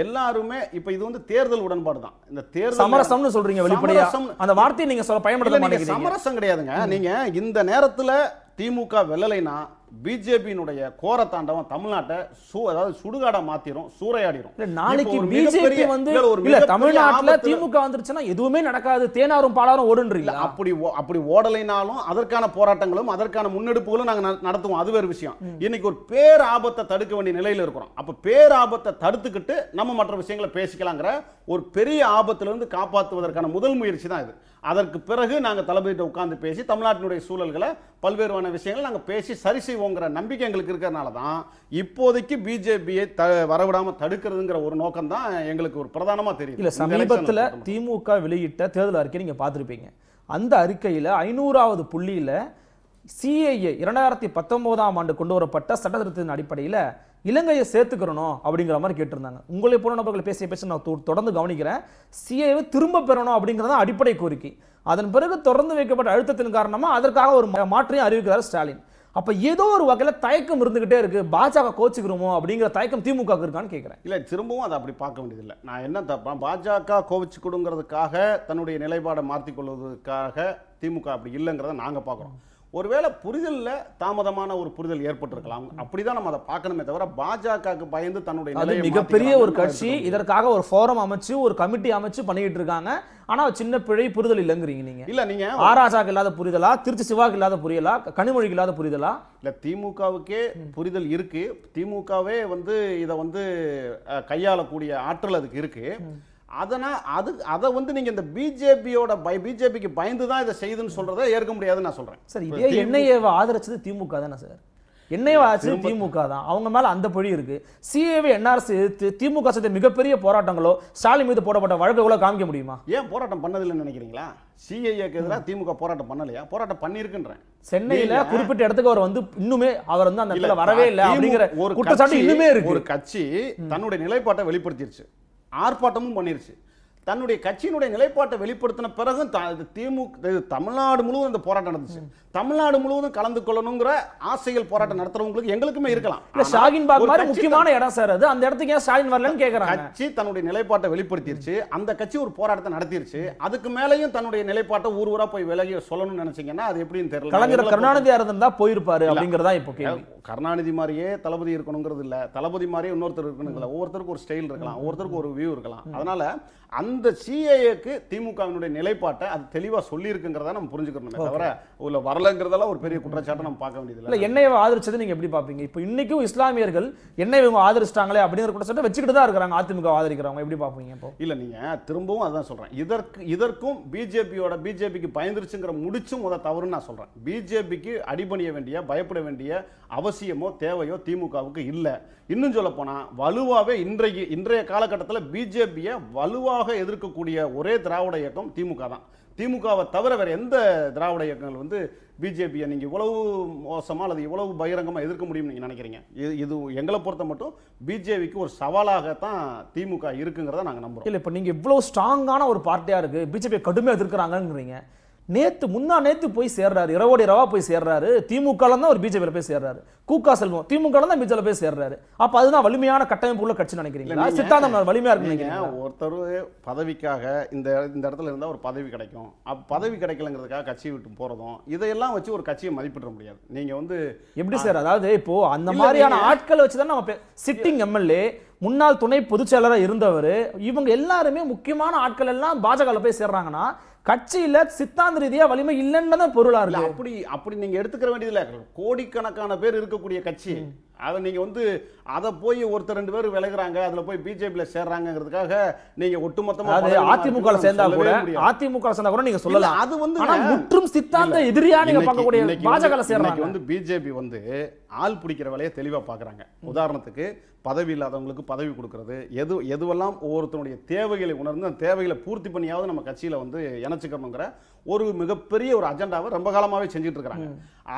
எல்லாருமே இப்ப இது வந்து தேர்தல் உடன்பாடு தான் இந்த தேர்தல் சமரசம்னு சொல்றீங்க வெளிப்படையா அந்த வார்த்தையை நீங்க சொல்ல பயன்படுத்த சமரசம் கிடையாதுங்க நீங்க இந்த நேரத்துல திமுக வெல்லலைனா பிஜேபியினுடைய கோர தாண்டவம் தமிழ்நாட்டை சூ அதாவது சுடுகாடா மாத்திரும் சூறையாடிரும் நாளைக்கு பிஜேபி வந்து இல்ல தமிழ்நாட்டுல திமுக வந்துருச்சுன்னா எதுவுமே நடக்காது தேனாரும் பாலாரும் ஓடுன்றீங்க அப்படி அப்படி ஓடலைனாலும் அதற்கான போராட்டங்களும் அதற்கான முன்னெடுப்புகளும் நாங்க நடத்துவோம் அது வேறு விஷயம் இன்னைக்கு ஒரு பேர் ஆபத்தை தடுக்க வேண்டிய நிலையில இருக்கிறோம் அப்ப பேர் ஆபத்தை தடுத்துக்கிட்டு நம்ம மற்ற விஷயங்களை பேசிக்கலாங்கிற ஒரு பெரிய ஆபத்துல இருந்து காப்பாற்றுவதற்கான முதல் முயற்சி தான் இது அதற்கு பிறகு நாங்க தளபதியிட்ட உட்கார்ந்து பேசி தமிழ்நாட்டினுடைய சூழல்களை பல்வேறுவான விஷயங்களை நாங்க பேசி சரி செய்வோம் செய்வோங்கிற நம்பிக்கை எங்களுக்கு இருக்கிறதுனால தான் இப்போதைக்கு பிஜேபியை த வரவிடாமல் தடுக்கிறதுங்கிற ஒரு நோக்கம் தான் எங்களுக்கு ஒரு பிரதானமாக தெரியும் இல்லை சமீபத்தில் திமுக வெளியிட்ட தேர்தல் அறிக்கை நீங்கள் பார்த்துருப்பீங்க அந்த அறிக்கையில் ஐநூறாவது புள்ளியில் சிஐஏ இரண்டாயிரத்தி பத்தொன்பதாம் ஆண்டு கொண்டு வரப்பட்ட சட்ட திருத்தத்தின் அடிப்படையில் இலங்கையை சேர்த்துக்கிறணும் அப்படிங்கிற மாதிரி கேட்டிருந்தாங்க உங்களை போல நபர்கள் பேசிய பேச நான் தொடர்ந்து கவனிக்கிறேன் சிஐ திரும்ப பெறணும் அப்படிங்கிறத அடிப்படை கோரிக்கை அதன் பிறகு தொடர்ந்து வைக்கப்பட்ட அழுத்தத்தின் காரணமாக அதற்காக ஒரு மாற்றையும் அறிவிக்கிறார் ஸ்டாலின் அப்போ ஏதோ ஒரு வகையில் தயக்கம் இருந்துகிட்டே இருக்குது பாஜக கோச்சுக்கிறோமோ அப்படிங்கிற தயக்கம் திமுக இருக்கான்னு கேட்குறேன் இல்லை திரும்பவும் அதை அப்படி பார்க்க வேண்டியதில்லை நான் என்ன தப்பா பாஜக கோவிச்சுக்கிடுங்கிறதுக்காக தன்னுடைய நிலைப்பாடை மாற்றிக்கொள்வதற்காக திமுக அப்படி இல்லைங்கிறத நாங்கள் பார்க்குறோம் ஒருவேளை புரிதலில் தாமதமான ஒரு புரிதல் ஏற்பட்டிருக்கலாம் அப்படிதான் நம்ம அதை பார்க்கணுமே தவிர பாஜகவுக்கு பயந்து தன்னுடைய மிகப்பெரிய ஒரு கட்சி இதற்காக ஒரு ஃபோரம் அமைச்சு ஒரு கமிட்டி அமைச்சு பண்ணிக்கிட்டு இருக்காங்க ஆனா சின்ன பிழை புரிதல் இல்லைங்கிறீங்க நீங்க இல்ல நீங்க ஆராசாக்கு இல்லாத புரிதலா திருச்சி சிவாக்கு இல்லாத புரியலா கனிமொழிக்கு இல்லாத புரிதலா இல்ல திமுகவுக்கே புரிதல் இருக்கு திமுகவே வந்து இதை வந்து கையாளக்கூடிய ஆற்றல் அதுக்கு இருக்கு அதனால் அது அதை வந்து நீங்கள் இந்த பிஜேபியோட பை பிஜேபிக்கு பயந்து தான் இதை செய்துன்னு சொல்கிறத ஏற்க முடியாதுன்னு நான் சொல்கிறேன் சார் இதே என்ஐஏவை ஆதரிச்சது திமுக தானே சார் என்னையோ ஆச்சு திமுக தான் அவங்க மேல அந்த பழி இருக்கு சிஏவி என்ஆர்சி எதிர்த்து திமுக சேர்த்த மிகப்பெரிய போராட்டங்களோ ஸ்டாலின் மீது போடப்பட்ட வழக்குகளோ காமிக்க முடியுமா ஏன் போராட்டம் பண்ணதில்லைன்னு நினைக்கிறீங்களா சிஏஏக்கு எதிராக திமுக போராட்டம் பண்ணலையா போராட்டம் பண்ணியிருக்குன்றேன் சென்னையில குறிப்பிட்ட இடத்துக்கு அவர் வந்து இன்னுமே அவர் வந்து அந்த இடத்துல வரவே இல்லை அப்படிங்கிற ஒரு குற்றச்சாட்டு இன்னுமே இருக்கு ஒரு கட்சி தன்னுடைய நிலைப்பாட்டை வெளிப்படுத்திருச்சு ஆர்ப்பாட்டமும் பண்ணிருச்சு தன்னுடைய கட்சியினுடைய நிலைப்பாட்டை வெளிப்படுத்தின பிறகு திமுக தமிழ்நாடு முழுவதும் இந்த போராட்டம் நடந்துச்சு தமிழ்நாடு முழுவதும் கலந்து கொள்ளணுங்கிற ஆசைகள் போராட்டம் நடத்துறவங்களுக்கு எங்களுக்குமே இருக்கலாம் ஷாகின் பாக் மாதிரி முக்கியமான இடம் சார் அது அந்த இடத்துக்கு ஏன் ஸ்டாலின் வரலன்னு கேட்கறாங்க கட்சி தன்னுடைய நிலைப்பாட்டை வெளிப்படுத்திருச்சு அந்த கட்சி ஒரு போராட்டத்தை நடத்திருச்சு அதுக்கு மேலையும் தன்னுடைய நிலைப்பாட்டை ஊர் ஊரா போய் விலகி சொல்லணும்னு நினைச்சீங்கன்னா அது எப்படின்னு தெரியல கலைஞர் கருணாநிதியா இருந்தா போயிருப்பாரு அப்படிங்கறதா இப்போ கருணாநிதி மாதிரியே தளபதி இருக்கணுங்கிறது இல்ல தளபதி மாதிரியே இன்னொருத்தர் இருக்கணுங்களா ஒவ்வொருத்தருக்கும் ஒரு ஸ்டைல் இருக்கலாம் ஒவ்வொருத்தருக்கும் ஒரு வியூ இருக்கலாம் அதனால அந்த சிஏக்கு திமுகவினுடைய நிலைப்பாட்டை அது தெளிவாக சொல்லியிருக்குங்கிறத நம்ம புரிஞ்சுக்கணும் தவிர உள்ள வரலங்கிறதெல்லாம் ஒரு பெரிய குற்றச்சாட்டை நம்ம பார்க்க வேண்டியது இல்லை என்னையை ஆதரிச்சது நீங்கள் எப்படி பார்ப்பீங்க இப்போ இன்றைக்கும் இஸ்லாமியர்கள் என்னை இவங்க ஆதரிச்சிட்டாங்களே அப்படிங்கிற குற்றச்சாட்டை வச்சுக்கிட்டு தான் இருக்கிறாங்க அதிமுக ஆதரிக்கிறவங்க எப்படி பார்ப்பீங்க இப்போ இல்லை நீங்கள் திரும்பவும் அதான் சொல்கிறேன் இதற்கு இதற்கும் பிஜேபியோட பிஜேபிக்கு பயந்துருச்சுங்கிற முடிச்சும் முத தவறுன்னு நான் சொல்கிறேன் பிஜேபிக்கு அடிபணிய வேண்டிய பயப்பட வேண்டிய அவசியமோ தேவையோ திமுகவுக்கு இல்லை இன்னும் சொல்ல வலுவாகவே இன்றைக்கு இன்றைய காலகட்டத்தில் பிஜேபியை வலுவாக கடுமையாக எதிர்க்கக்கூடிய ஒரே திராவிட இயக்கம் திமுக தான் திமுகவை தவிர வேறு எந்த திராவிட இயக்கங்கள் வந்து பிஜேபியை நீங்கள் இவ்வளவு மோசமாக அல்லது இவ்வளவு பகிரங்கமாக எதிர்க்க முடியும்னு நீங்கள் நினைக்கிறீங்க இது இது எங்களை பொறுத்த மட்டும் பிஜேபிக்கு ஒரு சவாலாக தான் திமுக இருக்குங்கிறத நாங்கள் நம்புகிறோம் இல்லை இப்போ நீங்கள் இவ்வளோ ஸ்ட்ராங்கான ஒரு பார்ட்டியாக இருக்குது பிஜேபியை கடுமையாக எதிர்க்கிறாங்கிறீங்க நேற்று முன்னா நேற்று போய் சேர்றாரு இரவோடி ரவா போய் சேர்றாரு திமுக தான் ஒரு பிஜேபியில் போய் சேர்றாரு கூக்கா செல்வம் திமுக தான் பிஜேபியில் போய் சேர்றாரு அப்போ அதுதான் வலிமையான கட்டமைப்பு உள்ள கட்சி நினைக்கிறீங்களா சித்தாந்தம் வலிமையா இருக்கு ஒருத்தர் பதவிக்காக இந்த இந்த இடத்துல இருந்தால் ஒரு பதவி கிடைக்கும் அப்போ பதவி கிடைக்கலங்கிறதுக்காக கட்சி விட்டு போகிறதும் இதையெல்லாம் வச்சு ஒரு கட்சியை மதிப்பிட முடியாது நீங்கள் வந்து எப்படி சார் அதாவது இப்போ அந்த மாதிரியான ஆட்களை வச்சுதான் நம்ம சிட்டிங் எம்எல்ஏ முன்னாள் துணை பொதுச்செயலராக இருந்தவர் இவங்க எல்லாருமே முக்கியமான ஆட்கள் எல்லாம் பாஜகவில் போய் சேர்றாங்கன்னா கட்சியில சித்தாந்த ரீதியா வலிமை இல்லைன்னு பொருளா இருக்கு அப்படி அப்படி நீங்க எடுத்துக்கிற வேண்டியது கோடிக்கணக்கான பேர் இருக்கக்கூடிய கட்சி அதை நீங்கள் வந்து அதை போய் ஒருத்தர் ரெண்டு பேர் விலகிறாங்க அதில் போய் பிஜேபியில் சேர்றாங்கிறதுக்காக நீங்கள் ஒட்டுமொத்தமாக அதிமுக சேர்ந்தா கூட அதிமுக சேர்ந்தா கூட நீங்கள் சொல்லலாம் அது வந்து முற்றும் சித்தாந்த எதிரியாக நீங்கள் பார்க்கக்கூடிய பாஜக சேர்றாங்க வந்து பிஜேபி வந்து ஆள் பிடிக்கிற வேலையை தெளிவாக பார்க்குறாங்க உதாரணத்துக்கு பதவி இல்லாதவங்களுக்கு பதவி கொடுக்கறது எது எதுவெல்லாம் ஒவ்வொருத்தனுடைய தேவைகளை உணர்ந்து அந்த தேவைகளை பூர்த்தி பண்ணியாவது நம்ம கட்சியில் வந்து இணைச்சிக்கணுங்கிற ஒரு மிகப்பெரிய ஒரு அஜெண்டாவை ரொம்ப காலமாகவே செஞ்சுட்டு இருக்கிறாங்க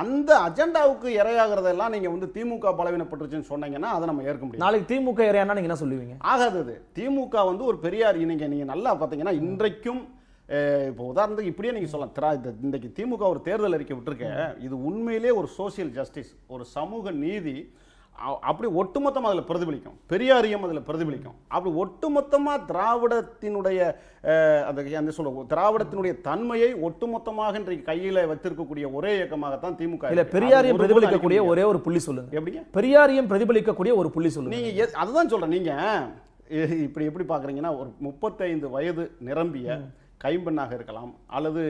அந்த அஜெண்டாவுக்கு இரையாகிறதெல்லாம் நீங்கள் வந்து திமுக பலவீனப்பட்டுருச்சுன்னு சொன்னீங்கன்னா அதை நம்ம ஏற்க முடியும் நாளைக்கு திமுக இறையானா நீங்கள் என்ன சொல்லுவீங்க ஆகாது அது திமுக வந்து ஒரு பெரியார் நீங்கள் நீங்கள் நல்லா பார்த்தீங்கன்னா இன்றைக்கும் இப்போ உதாரணத்துக்கு இப்படியே நீங்கள் சொல்லலாம் திரா இன்றைக்கு திமுக ஒரு தேர்தல் அறிக்கை விட்டுருக்க இது உண்மையிலே ஒரு சோசியல் ஜஸ்டிஸ் ஒரு சமூக நீதி அப்படி ஒட்டுமொத்தமாக அதில் பிரதிபலிக்கும் பெரியாரியம் அதில் பிரதிபலிக்கும் அப்படி ஒட்டுமொத்தமாக திராவிடத்தினுடைய அந்த அந்த சொல்ல திராவிடத்தினுடைய தன்மையை ஒட்டுமொத்தமாக இன்றைக்கு கையில் வச்சிருக்கக்கூடிய ஒரே இயக்கமாகத்தான் திமுக இல்லை பெரியாரியம் பிரதிபலிக்கக்கூடிய ஒரே ஒரு புள்ளி சொல்லுங்க எப்படி பெரியாரியம் பிரதிபலிக்கக்கூடிய ஒரு புள்ளி சொல்லுங்க நீங்கள் அதுதான் சொல்கிறேன் நீங்கள் இப்படி எப்படி பார்க்குறீங்கன்னா ஒரு முப்பத்தைந்து வயது நிரம்பிய கைம்பெண்ணாக இருக்கலாம் அல்லது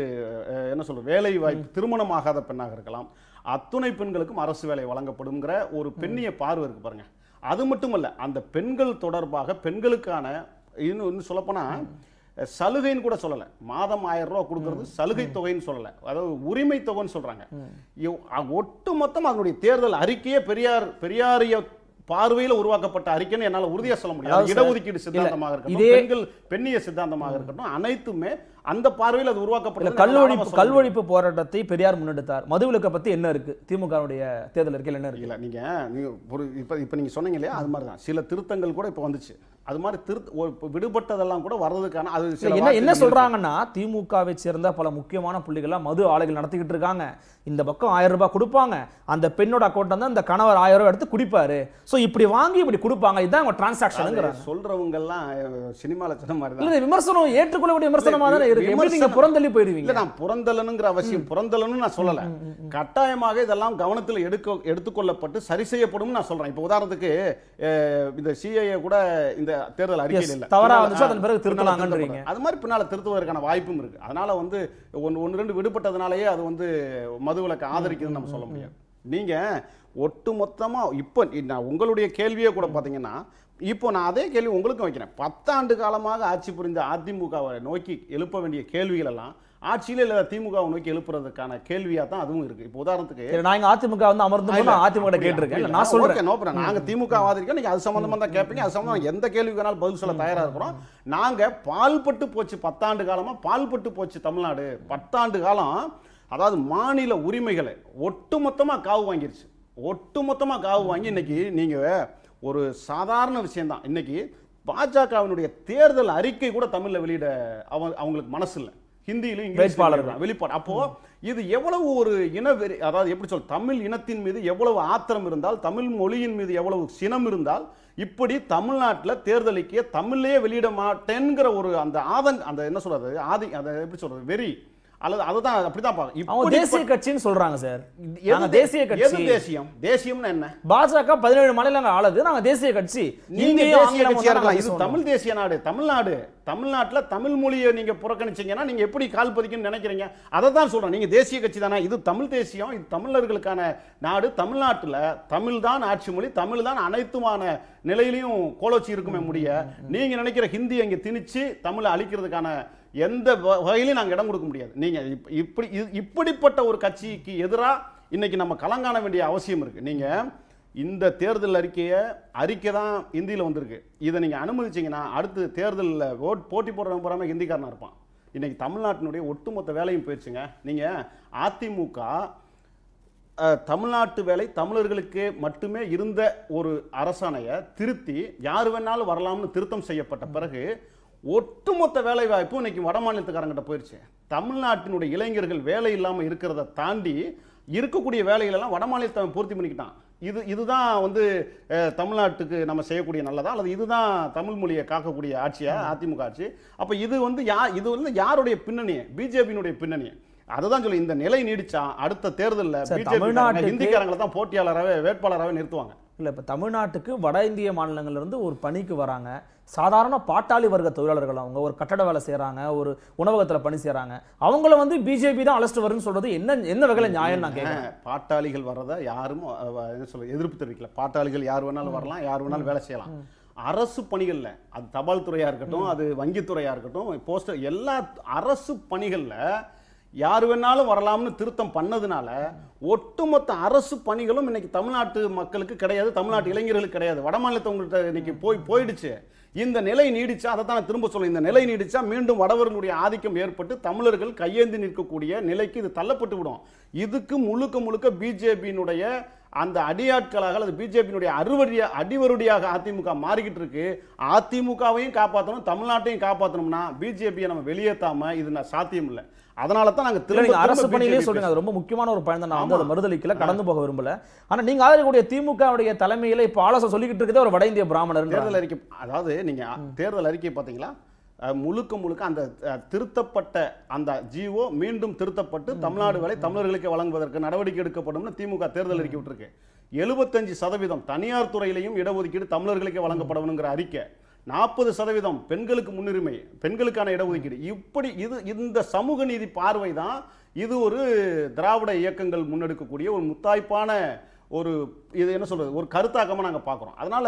என்ன சொல்ற வேலை வாய்ப்பு திருமணமாகாத பெண்ணாக இருக்கலாம் அத்துணை பெண்களுக்கும் அரசு வேலை வழங்கப்படுங்கிற ஒரு பெண்ணிய பார்வை இருக்கு பாருங்க அது மட்டுமல்ல அந்த பெண்கள் தொடர்பாக பெண்களுக்கான இன்னும் இன்னும் சொல்லப்போனால் சலுகைன்னு கூட சொல்லலை மாதம் ஆயிரம் ரூபா கொடுக்கறது சலுகை தொகைன்னு சொல்லலை அதாவது உரிமை தொகைன்னு சொல்றாங்க ஒட்டு மொத்தம் அதனுடைய தேர்தல் அறிக்கையே பெரியார் பெரியாரிய பார்வையில் உருவாக்கப்பட்ட அறிக்கைன்னு என்னால் உறுதியாக சொல்ல முடியாது இடஒதுக்கீடு சித்தாந்தமாக இருக்கட்டும் பெண்கள் பெண்ணிய சித்தாந்தமாக இருக்கட்டும் அனைத்துமே அந்த பார்வையில் அது உருவாக்கப்படல கல்வழிப்பு கல்வழிப்பு போராட்டத்தை பெரியார் முன்னெடுத்தார் மதுவிலக்க பற்றி என்ன இருக்குது திமுகவுடைய தேர்தல் இருக்கையில் என்ன இருக்குல்ல நீங்கள் நீங்கள் ஒரு இப்போ இப்போ நீங்கள் சொன்னீங்க இல்லையா அது மாதிரி தான் சில திருத்தங்கள் கூட இப்போ வந்துச்சு அது மாதிரி திருத்த விடுபட்டதெல்லாம் கூட வர்றதுக்கான அது என்ன என்ன சொல்கிறாங்கன்னா திமுகவை சேர்ந்த பல முக்கியமான புள்ளிகள்லாம் மது ஆலைகள் நடத்திக்கிட்டு இருக்காங்க இந்த பக்கம் ஆயிரம் ரூபாய் கொடுப்பாங்க அந்த பெண்ணோட அக்கௌண்ட் வந்து அந்த கணவர் ஆயிரம் ரூபாய் எடுத்து குடிப்பாரு ஸோ இப்படி வாங்கி இப்படி கொடுப்பாங்க இதுதான் அவங்க டிரான்சாக்ஷன் சொல்றவங்க எல்லாம் சினிமாவில் சொன்ன மாதிரி விமர்சனம் ஏற்றுக்கொள்ளக்கூடிய விமர்சனமாக தானே அவசியம் புறந்தலன்னு நான் சொல்லல கட்டாயமாக இதெல்லாம் கவனத்தில் எடுத்துக்கொள்ளப்பட்டு சரி செய்யப்படும் நான் சொல்றேன் இப்ப உதாரணத்துக்கு இந்த சிஐஏ கூட இந்த தேர்தல் அறிக்கையில் இல்ல அது மாதிரி பின்னால திருத்துவதற்கான வாய்ப்பும் இருக்கு அதனால வந்து ஒன்று ஒன்று ரெண்டு விடுபட்டதுனாலயே அது வந்து மதுவிலக்கு ஆதரிக்குதுன்னு நம்ம சொல்ல முடியாது நீங்க ஒட்டு மொத்தமா இப்போ நான் உங்களுடைய கேள்வியே கூட பாத்தீங்கன்னா இப்போ நான் அதே கேள்வி உங்களுக்கும் வைக்கிறேன் பத்தாண்டு காலமாக ஆட்சி புரிந்த அதிமுகவை நோக்கி எழுப்ப வேண்டிய கேள்விகள் எல்லாம் ஆட்சியில் இல்லை திமுகவை நோக்கி எழுப்புறதுக்கான கேள்வியாக தான் அதுவும் இருக்கு இப்போ உதாரணத்துக்கு நாங்கள் அதிமுக வந்து அமர்ந்து அதிமுக கேட்டிருக்கேன் நான் சொல்றேன் நோப்புறேன் நாங்கள் திமுக வாதிருக்கோம் நீங்கள் அது சம்மந்தமாக தான் கேட்பீங்க அது சம்மந்தம் எந்த கேள்விக்கு வேணாலும் பதில் சொல்ல தயாராக இருக்கிறோம் நாங்கள் பால்பட்டு போச்சு பத்தாண்டு காலமாக பால்பட்டு போச்சு தமிழ்நாடு பத்தாண்டு காலம் அதாவது மாநில உரிமைகளை ஒட்டுமொத்தமாக காவு வாங்கிருச்சு ஒட்டுமொத்தமாக காவு வாங்கி இன்னைக்கு நீங்கள் ஒரு சாதாரண விஷயந்தான் இன்னைக்கு பாஜகவினுடைய தேர்தல் அறிக்கை கூட தமிழில் வெளியிட அவங்களுக்கு மனசு இல்லை ஹிந்தியிலும் இங்கிலீஷ் தான் வெளிப்பாடு அப்போது இது எவ்வளவு ஒரு இனவெறி அதாவது எப்படி சொல் தமிழ் இனத்தின் மீது எவ்வளவு ஆத்திரம் இருந்தால் தமிழ் மொழியின் மீது எவ்வளவு சினம் இருந்தால் இப்படி தமிழ்நாட்டில் தேர்தலுக்கே தமிழ்லேயே வெளியிட மாட்டேங்கிற ஒரு அந்த ஆதங்க அந்த என்ன சொல்கிறது ஆதி அதை எப்படி சொல்கிறது வெறி அல்லது அதை அப்படிதான் இப்போ தேசிய கட்சின்னு சொல்றாங்க சார் தேசிய கட்சி தேசியம் தேசியம்னு என்ன பாஜக பதினேழு மாநில ஆளுது நாங்க தேசிய கட்சி நீங்க தேசிய கட்சியா இருக்கலாம் இது தமிழ் தேசிய நாடு தமிழ்நாடு தமிழ்நாட்டில் தமிழ் மொழியை நீங்க புறக்கணிச்சீங்கன்னா நீங்க எப்படி கால் பதிக்குன்னு நினைக்கிறீங்க அதை தான் சொல்றேன் நீங்கள் தேசிய கட்சி தானே இது தமிழ் தேசியம் இது தமிழர்களுக்கான நாடு தமிழ்நாட்டில் தமிழ் தான் ஆட்சி மொழி தமிழ் தான் அனைத்துமான நிலையிலையும் கோலோச்சி இருக்குமே முடிய நீங்க நினைக்கிற ஹிந்தி அங்கே திணிச்சு தமிழை அழிக்கிறதுக்கான எந்த வகையிலையும் நாங்கள் இடம் கொடுக்க முடியாது நீங்கள் இப்படி இப்படிப்பட்ட ஒரு கட்சிக்கு எதிராக இன்றைக்கி நம்ம கலங்காண வேண்டிய அவசியம் இருக்குது நீங்கள் இந்த தேர்தல் அறிக்கையை அறிக்கை தான் ஹிந்தியில் வந்திருக்கு இதை நீங்கள் அனுமதிச்சிங்கன்னா அடுத்து தேர்தலில் ஓட் போட்டி போடுற போகிறாங்க ஹிந்திக்காரனாக இருப்பான் இன்றைக்கி தமிழ்நாட்டினுடைய ஒட்டுமொத்த வேலையும் போயிடுச்சுங்க நீங்கள் அதிமுக தமிழ்நாட்டு வேலை தமிழர்களுக்கு மட்டுமே இருந்த ஒரு அரசாணையை திருத்தி யார் வேணாலும் வரலாம்னு திருத்தம் செய்யப்பட்ட பிறகு ஒட்டுமொத்த வேலை வாய்ப்பும் இன்னைக்கு வட மாநிலத்துக்காரங்கிட்ட போயிடுச்சு தமிழ்நாட்டினுடைய இளைஞர்கள் வேலை இல்லாமல் இருக்கிறத தாண்டி இருக்கக்கூடிய வேலைகளெல்லாம் வட மாநிலத்தை பூர்த்தி பண்ணிக்கிட்டான் இது இதுதான் வந்து தமிழ்நாட்டுக்கு நம்ம செய்யக்கூடிய நல்லதா அல்லது இதுதான் தமிழ் மொழியை காக்கக்கூடிய ஆட்சியா அதிமுக ஆட்சி அப்போ இது வந்து யா இது வந்து யாருடைய பின்னணி பிஜேபியினுடைய பின்னணி அதுதான் சொல்லி இந்த நிலை நீடிச்சா அடுத்த தேர்தலில் பிஜேபி ஹிந்திக்காரங்களை தான் போட்டியாளராகவே வேட்பாளராகவே நிறுத்துவாங்க இல்லை இப்போ தமிழ்நாட்டுக்கு வட இந்திய மாநிலங்கள்லேருந்து ஒரு பணிக்கு வராங்க சாதாரண பாட்டாளி வர்க்க தொழிலாளர்கள் அவங்க ஒரு கட்டட வேலை செய்கிறாங்க ஒரு உணவகத்தில் பணி செய்கிறாங்க அவங்கள வந்து பிஜேபி தான் அழைச்சிட்டு வருன்னு சொல்கிறது என்ன என்ன வகையில் நியாயம் நான் கேட்குறேன் பாட்டாளிகள் வர்றதை யாரும் என்ன சொல்ல எதிர்ப்பு தெரிவிக்கல பாட்டாளிகள் யார் வேணாலும் வரலாம் யார் வேணாலும் வேலை செய்யலாம் அரசு பணிகளில் அது தபால் துறையாக இருக்கட்டும் அது வங்கித்துறையாக இருக்கட்டும் போஸ்டர் எல்லா அரசு பணிகளில் யார் வேணாலும் வரலாம்னு திருத்தம் பண்ணதுனால ஒட்டுமொத்த அரசு பணிகளும் இன்னைக்கு தமிழ்நாட்டு மக்களுக்கு கிடையாது தமிழ்நாட்டு இளைஞர்களுக்கு கிடையாது வட மாநிலத்தவங்கள்ட்ட இன்னைக்கு போய் போயிடுச்சு இந்த நிலை நீடிச்சா அதை தான் திரும்ப சொல்ல இந்த நிலை நீடிச்சா மீண்டும் வடவர்களுடைய ஆதிக்கம் ஏற்பட்டு தமிழர்கள் கையேந்தி நிற்கக்கூடிய நிலைக்கு இது தள்ளப்பட்டு விடும் இதுக்கு முழுக்க முழுக்க பிஜேபியினுடைய அந்த அடியாட்களாக அல்லது பிஜேபியினுடைய அறுவடிய அடிவருடியாக அதிமுக மாறிக்கிட்டு இருக்கு அதிமுகவையும் காப்பாற்றணும் தமிழ்நாட்டையும் காப்பாற்றணும்னா பிஜேபியை நம்ம வெளியேற்றாம இது சாத்தியம் இல்லை அதனால தான் நாங்கள் திரும்ப அரசு பணியிலே சொல்றீங்க அது ரொம்ப முக்கியமான ஒரு பயணம் நான் வந்து அதை மறுதளிக்கல கடந்து போக விரும்பல ஆனால் நீங்கள் ஆதரக்கூடிய திமுகவுடைய தலைமையில் இப்போ ஆலோசனை சொல்லிக்கிட்டு இருக்கிறதே ஒரு வட இந்திய பிராமணர் தேர்தல் அறிக்கை அதாவது நீங்கள் தேர்தல் அறிக்கை பார்த்தீங்களா முழுக்க முழுக்க அந்த திருத்தப்பட்ட அந்த ஜிஓ மீண்டும் திருத்தப்பட்டு தமிழ்நாடு வேலை தமிழர்களுக்கு வழங்குவதற்கு நடவடிக்கை எடுக்கப்படும்னு திமுக தேர்தல் அறிக்கை விட்டுருக்கு எழுபத்தஞ்சு சதவீதம் தனியார் துறையிலையும் இடஒதுக்கீடு தமிழர்களுக்கே வழங்கப்படணுங்கிற அறிக்கை நாற்பது சதவீதம் பெண்களுக்கு முன்னுரிமை பெண்களுக்கான இடஒதுக்கீடு இப்படி இது இந்த சமூக நீதி பார்வை தான் இது ஒரு திராவிட இயக்கங்கள் முன்னெடுக்கக்கூடிய ஒரு முத்தாய்ப்பான ஒரு இது என்ன சொல்றது ஒரு கருத்தாக்கமாக நாங்கள் பார்க்குறோம் அதனால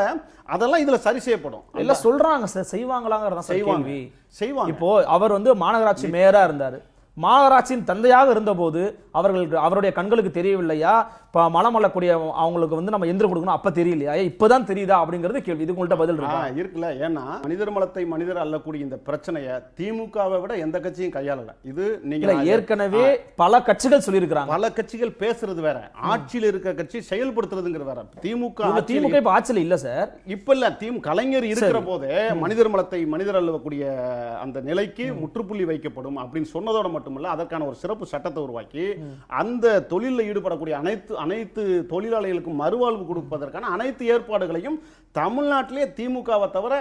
அதெல்லாம் இதில் சரி செய்யப்படும் இல்ல சொல்றாங்க சார் செய்வாங்களாங்கிறத செய்வாங்க செய்வாங்க இப்போ அவர் வந்து மாநகராட்சி மேயராக இருந்தார் மாநகராட்சியின் தந்தையாக இருந்தபோது அவர்களுக்கு அவருடைய கண்களுக்கு தெரியவில்லையா இப்போ மலம் மல்லக்கூடிய அவங்களுக்கு வந்து நம்ம எந்திர கொடுக்கணும் அப்போ தெரியலையா இப்போதான் தெரியுதா அப்படிங்கிறது கேள்வி இது உங்கள்கிட்ட பதில் இருக்கா இருக்குல்ல ஏன்னா மனிதர் மலத்தை மனிதர் அல்லக்கூடிய இந்த பிரச்சனையை திமுகவை விட எந்த கட்சியும் கையாளல இது நீங்கள் ஏற்கனவே பல கட்சிகள் சொல்லியிருக்கிறாங்க பல கட்சிகள் பேசுறது வேற ஆட்சியில் இருக்க கட்சி செயல்படுத்துறதுங்கிற வேற திமுக திமுக இப்போ ஆட்சியில் இல்லை சார் இப்போ இல்லை திமுக கலைஞர் இருக்கிற போதே மனிதர் மலத்தை மனிதர் அல்லக்கூடிய அந்த நிலைக்கு முற்றுப்புள்ளி வைக்கப்படும் அப்படின்னு சொன்னதோட மட்டுமல்ல அதற்கான ஒரு சிறப்பு சட்டத்தை உருவாக்கி அந்த தொழிலில் ஈடுபடக்கூடிய அனைத்து அனைத்து தொழிலாளிகளுக்கும் மறுவாழ்வு கொடுப்பதற்கான அனைத்து ஏற்பாடுகளையும் தமிழ்நாட்டிலே திமுகவை தவிர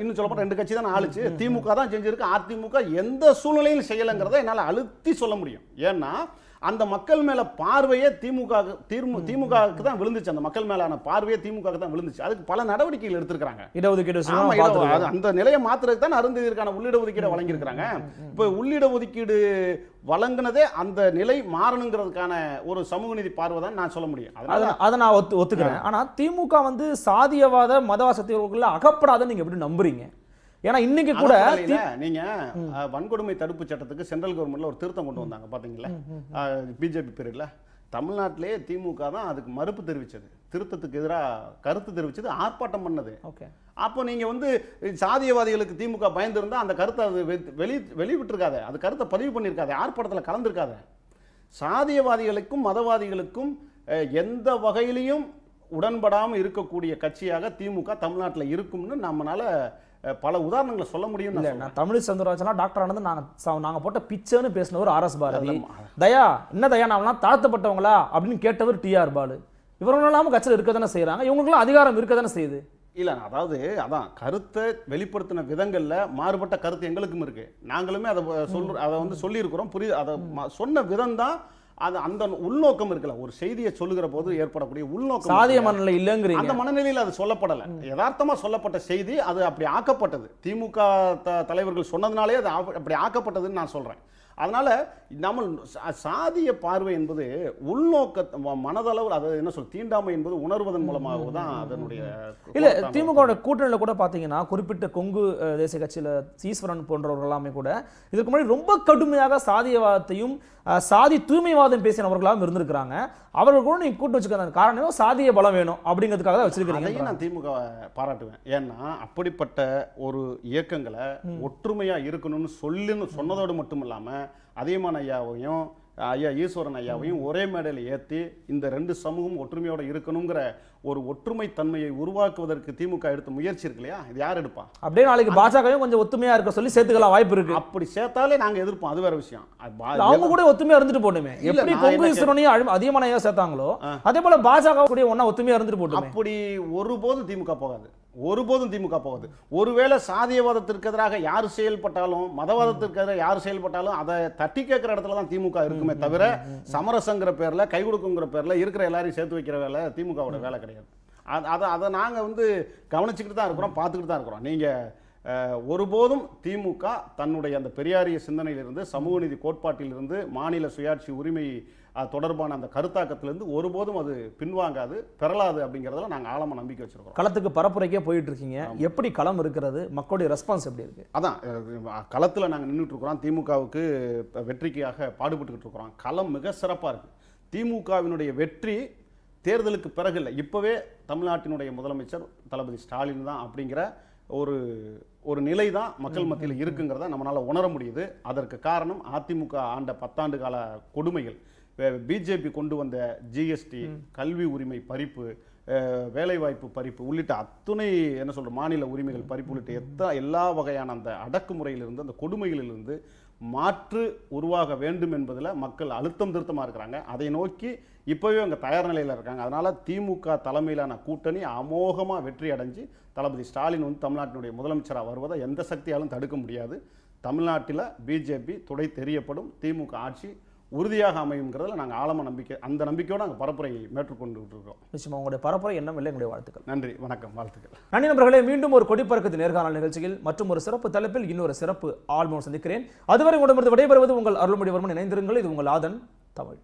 இன்னும் சொல்லப்பட்ட ரெண்டு கட்சி தான் ஆளுச்சு திமுக தான் செஞ்சிருக்கு அதிமுக எந்த சூழ்நிலையிலும் செய்யலைங்கிறத என்னால் அழுத்தி சொல்ல முடியும் ஏன்னா அந்த மக்கள் மேலே பார்வையே திமுக திமுக திமுகவுக்கு தான் விழுந்துச்சு அந்த மக்கள் மேலான பார்வையே திமுக தான் விழுந்துச்சு அதுக்கு பல நடவடிக்கைகள் எடுத்திருக்காங்க இடஒதுக்கீடு அந்த நிலையை மாத்துறதுக்கு தான் அருந்ததிற்கான உள்ளிட ஒதுக்கீடு வழங்கியிருக்காங்க இப்போ உள்ளிட ஒதுக்கீடு வழங்கினதே அந்த நிலை மாறணுங்கிறதுக்கான ஒரு சமூக நீதி பார்வை தான் நான் சொல்ல முடியும் அதை நான் ஒத்து ஒத்துக்கிறேன் ஆனால் திமுக வந்து சாதியவாத மதவாசத்திற்குள்ள அகப்படாத நீங்கள் எப்படி நம்புறீங்க ஏன்னா இன்னைக்கு கூட நீங்க வன்கொடுமை தடுப்பு சட்டத்துக்கு சென்ட்ரல் கவர்மெண்ட்ல ஒரு திருத்தம் கொண்டு வந்தாங்க பாத்தீங்களா பிஜேபி பீரியட்ல தமிழ்நாட்டிலே திமுக தான் அதுக்கு மறுப்பு தெரிவிச்சது திருத்தத்துக்கு எதிராக கருத்து தெரிவிச்சது ஆர்ப்பாட்டம் பண்ணது அப்போ நீங்க வந்து சாதியவாதிகளுக்கு திமுக பயந்துருந்தா அந்த கருத்தை அது வெளி வெளிவிட்டிருக்காத அது கருத்தை பதிவு பண்ணியிருக்காது ஆர்ப்பாட்டத்தில் கலந்துருக்காத சாதியவாதிகளுக்கும் மதவாதிகளுக்கும் எந்த வகையிலையும் உடன்படாமல் இருக்கக்கூடிய கட்சியாக திமுக தமிழ்நாட்டில் இருக்கும்னு நம்மளால பல உதாரணங்களை சொல்ல முடியும் இல்லை நான் தமிழ் சந்திராஜனா டாக்டர் ஆனந்த் நாங்கள் நாங்கள் போட்ட பிச்சர்னு பேசின ஒரு ஆர்எஸ் பாரதி தயா என்ன தயா நாமெல்லாம் தாழ்த்தப்பட்டவங்களா அப்படின்னு கேட்டவர் டிஆர் பாலு இவர்களெல்லாம் கட்சியில் இருக்க தானே செய்கிறாங்க இவங்களுக்குலாம் அதிகாரம் இருக்க தானே செய்யுது இல்லை அதாவது அதான் கருத்தை வெளிப்படுத்தின விதங்களில் மாறுபட்ட கருத்து எங்களுக்கும் இருக்குது நாங்களுமே அதை சொல் அதை வந்து சொல்லியிருக்கிறோம் புரிய அதை சொன்ன விதம் தான் அது அந்த உள்நோக்கம் இருக்கல ஒரு செய்தியை சொல்லுகிற போது ஏற்படக்கூடிய உள்நோக்கம் சாதிய மனநிலை இல்லைங்கிற அந்த மனநிலையில் அது சொல்லப்படலை யதார்த்தமாக சொல்லப்பட்ட செய்தி அது அப்படி ஆக்கப்பட்டது திமுக த தலைவர்கள் சொன்னதுனாலே அது அப்படி ஆக்கப்பட்டதுன்னு நான் சொல்கிறேன் அதனால் நம்ம சாதிய பார்வை என்பது உள்நோக்க மனதளவில் அதை என்ன சொல் தீண்டாமை என்பது உணர்வதன் மூலமாக தான் அதனுடைய இல்லை திமுக கூட்டணியில் கூட பார்த்தீங்கன்னா குறிப்பிட்ட கொங்கு தேசிய கட்சியில் சீஸ்வரன் போன்றவர்கள் எல்லாமே கூட இதுக்கு முன்னாடி ரொம்ப கடுமையாக சாதியவாதத்தையும் சாதி தூய்மைவாதம் பேசினவர்களாகவும் இருந்திருக்கிறாங்க அவர்கள் கூட நீங்கள் கூட்டு வச்சுக்கிற காரணம் சாதிய பலம் வேணும் அப்படிங்கிறதுக்காக தான் வச்சிருக்கிறீங்க நான் திமுக பாராட்டுவேன் ஏன்னா அப்படிப்பட்ட ஒரு இயக்கங்களை ஒற்றுமையாக இருக்கணும்னு சொல்லுன்னு சொன்னதோடு மட்டும் இல்லாமல் அதியமான் ஐயாவையும் ஐயா ஈஸ்வரன் ஐயாவையும் ஒரே மேடையில் ஏற்றி இந்த ரெண்டு சமூகம் ஒற்றுமையோடு இருக்கணுங்கிற ஒரு ஒற்றுமை தன்மையை உருவாக்குவதற்கு திமுக எடுத்த முயற்சி இருக்கு இல்லையா இது யார் எடுப்பா அப்படியே நாளைக்கு பாஜகவும் கொஞ்சம் ஒத்துமையா இருக்க சொல்லி சேர்த்துக்கலாம் வாய்ப்பு இருக்கு அப்படி சேர்த்தாலே நாங்க எதிர்ப்போம் அது வேற விஷயம் அவங்க கூட ஒத்துமையா இருந்துட்டு போட்டுமே எப்படி அதிகமான சேர்த்தாங்களோ அதே போல பாஜக கூட ஒன்னா ஒத்துமையா இருந்துட்டு போட்டு அப்படி ஒருபோதும் திமுக போகாது ஒருபோதும் திமுக போகாது ஒருவேளை சாதியவாதத்திற்கு எதிராக யார் செயல்பட்டாலும் மதவாதத்திற்கு எதிராக யார் செயல்பட்டாலும் அதை தட்டி கேட்குற இடத்துல தான் திமுக இருக்குமே தவிர சமரசங்கிற பேரில் கை கொடுக்குங்கிற பேரில் இருக்கிற எல்லாரையும் சேர்த்து வைக்கிற வேலை திமுகவோட வேலை கிடையாது அது அதை அதை நாங்கள் வந்து கவனிச்சுக்கிட்டு தான் இருக்கிறோம் பார்த்துக்கிட்டு தான் இருக்கிறோம் நீங்கள் ஒருபோதும் திமுக தன்னுடைய அந்த பெரியாரிய சிந்தனையிலிருந்து சமூக நீதி கோட்பாட்டிலிருந்து மாநில சுயாட்சி உரிமை அது தொடர்பான அந்த கருத்தாக்கத்திலிருந்து ஒருபோதும் அது பின்வாங்காது பெறலாது அப்படிங்கிறதுல நாங்கள் ஆழமாக நம்பிக்கை வச்சிருக்கோம் களத்துக்கு பரப்புரைக்கே போயிட்டு இருக்கீங்க எப்படி களம் இருக்கிறது மக்களுடைய ரெஸ்பான்ஸ் எப்படி இருக்குது அதான் களத்தில் நாங்கள் இருக்கிறோம் திமுகவுக்கு வெற்றிக்காக பாடுபட்டுக்கிட்டு இருக்கிறோம் களம் மிக சிறப்பாக இருக்குது திமுகவினுடைய வெற்றி தேர்தலுக்கு பிறகு இல்லை இப்போவே தமிழ்நாட்டினுடைய முதலமைச்சர் தளபதி ஸ்டாலின் தான் அப்படிங்கிற ஒரு ஒரு நிலை தான் மக்கள் மத்தியில் இருக்குங்கிறத நம்மளால் உணர முடியுது அதற்கு காரணம் அதிமுக ஆண்ட பத்தாண்டு கால கொடுமைகள் பிஜேபி கொண்டு வந்த ஜிஎஸ்டி கல்வி உரிமை பறிப்பு வேலைவாய்ப்பு பறிப்பு உள்ளிட்ட அத்துணை என்ன சொல்கிற மாநில உரிமைகள் பறிப்பு உள்ளிட்ட எத்த எல்லா வகையான அந்த அடக்குமுறையிலிருந்து அந்த கொடுமைகளிலிருந்து மாற்று உருவாக வேண்டும் என்பதில் மக்கள் அழுத்தம் திருத்தமாக இருக்கிறாங்க அதை நோக்கி இப்போவே அங்கே தயார் நிலையில் இருக்காங்க அதனால் திமுக தலைமையிலான கூட்டணி அமோகமாக வெற்றி அடைஞ்சு தளபதி ஸ்டாலின் வந்து தமிழ்நாட்டினுடைய முதலமைச்சராக வருவதை எந்த சக்தியாலும் தடுக்க முடியாது தமிழ்நாட்டில் பிஜேபி துடை தெரியப்படும் திமுக ஆட்சி உறுதியாக அமையுங்கிறதுல நாங்கள் ஆழமாக நம்பிக்கை அந்த நம்பிக்கையோடு நாங்கள் பரப்புரை மேற்றுக்கொண்டு இருக்கோம் நிச்சயமா உங்களுடைய பரப்புரை எண்ணம் இல்லை எங்களுடைய வாழ்த்துக்கள் நன்றி வணக்கம் வாழ்த்துக்கள் நன்றி நண்பர்களே மீண்டும் ஒரு கொடிப்பறக்கத்து நேர்காணல் நிகழ்ச்சியில் மற்றும் ஒரு சிறப்பு தலைப்பில் இன்னொரு சிறப்பு ஆழ்மோன் சந்திக்கிறேன் அதுவரை உடம்பு விடைபெறுவது உங்கள் அருள்மொழி வருமன் இணைந்திருங்கள் இது உங்கள் ஆதன் தமிழ்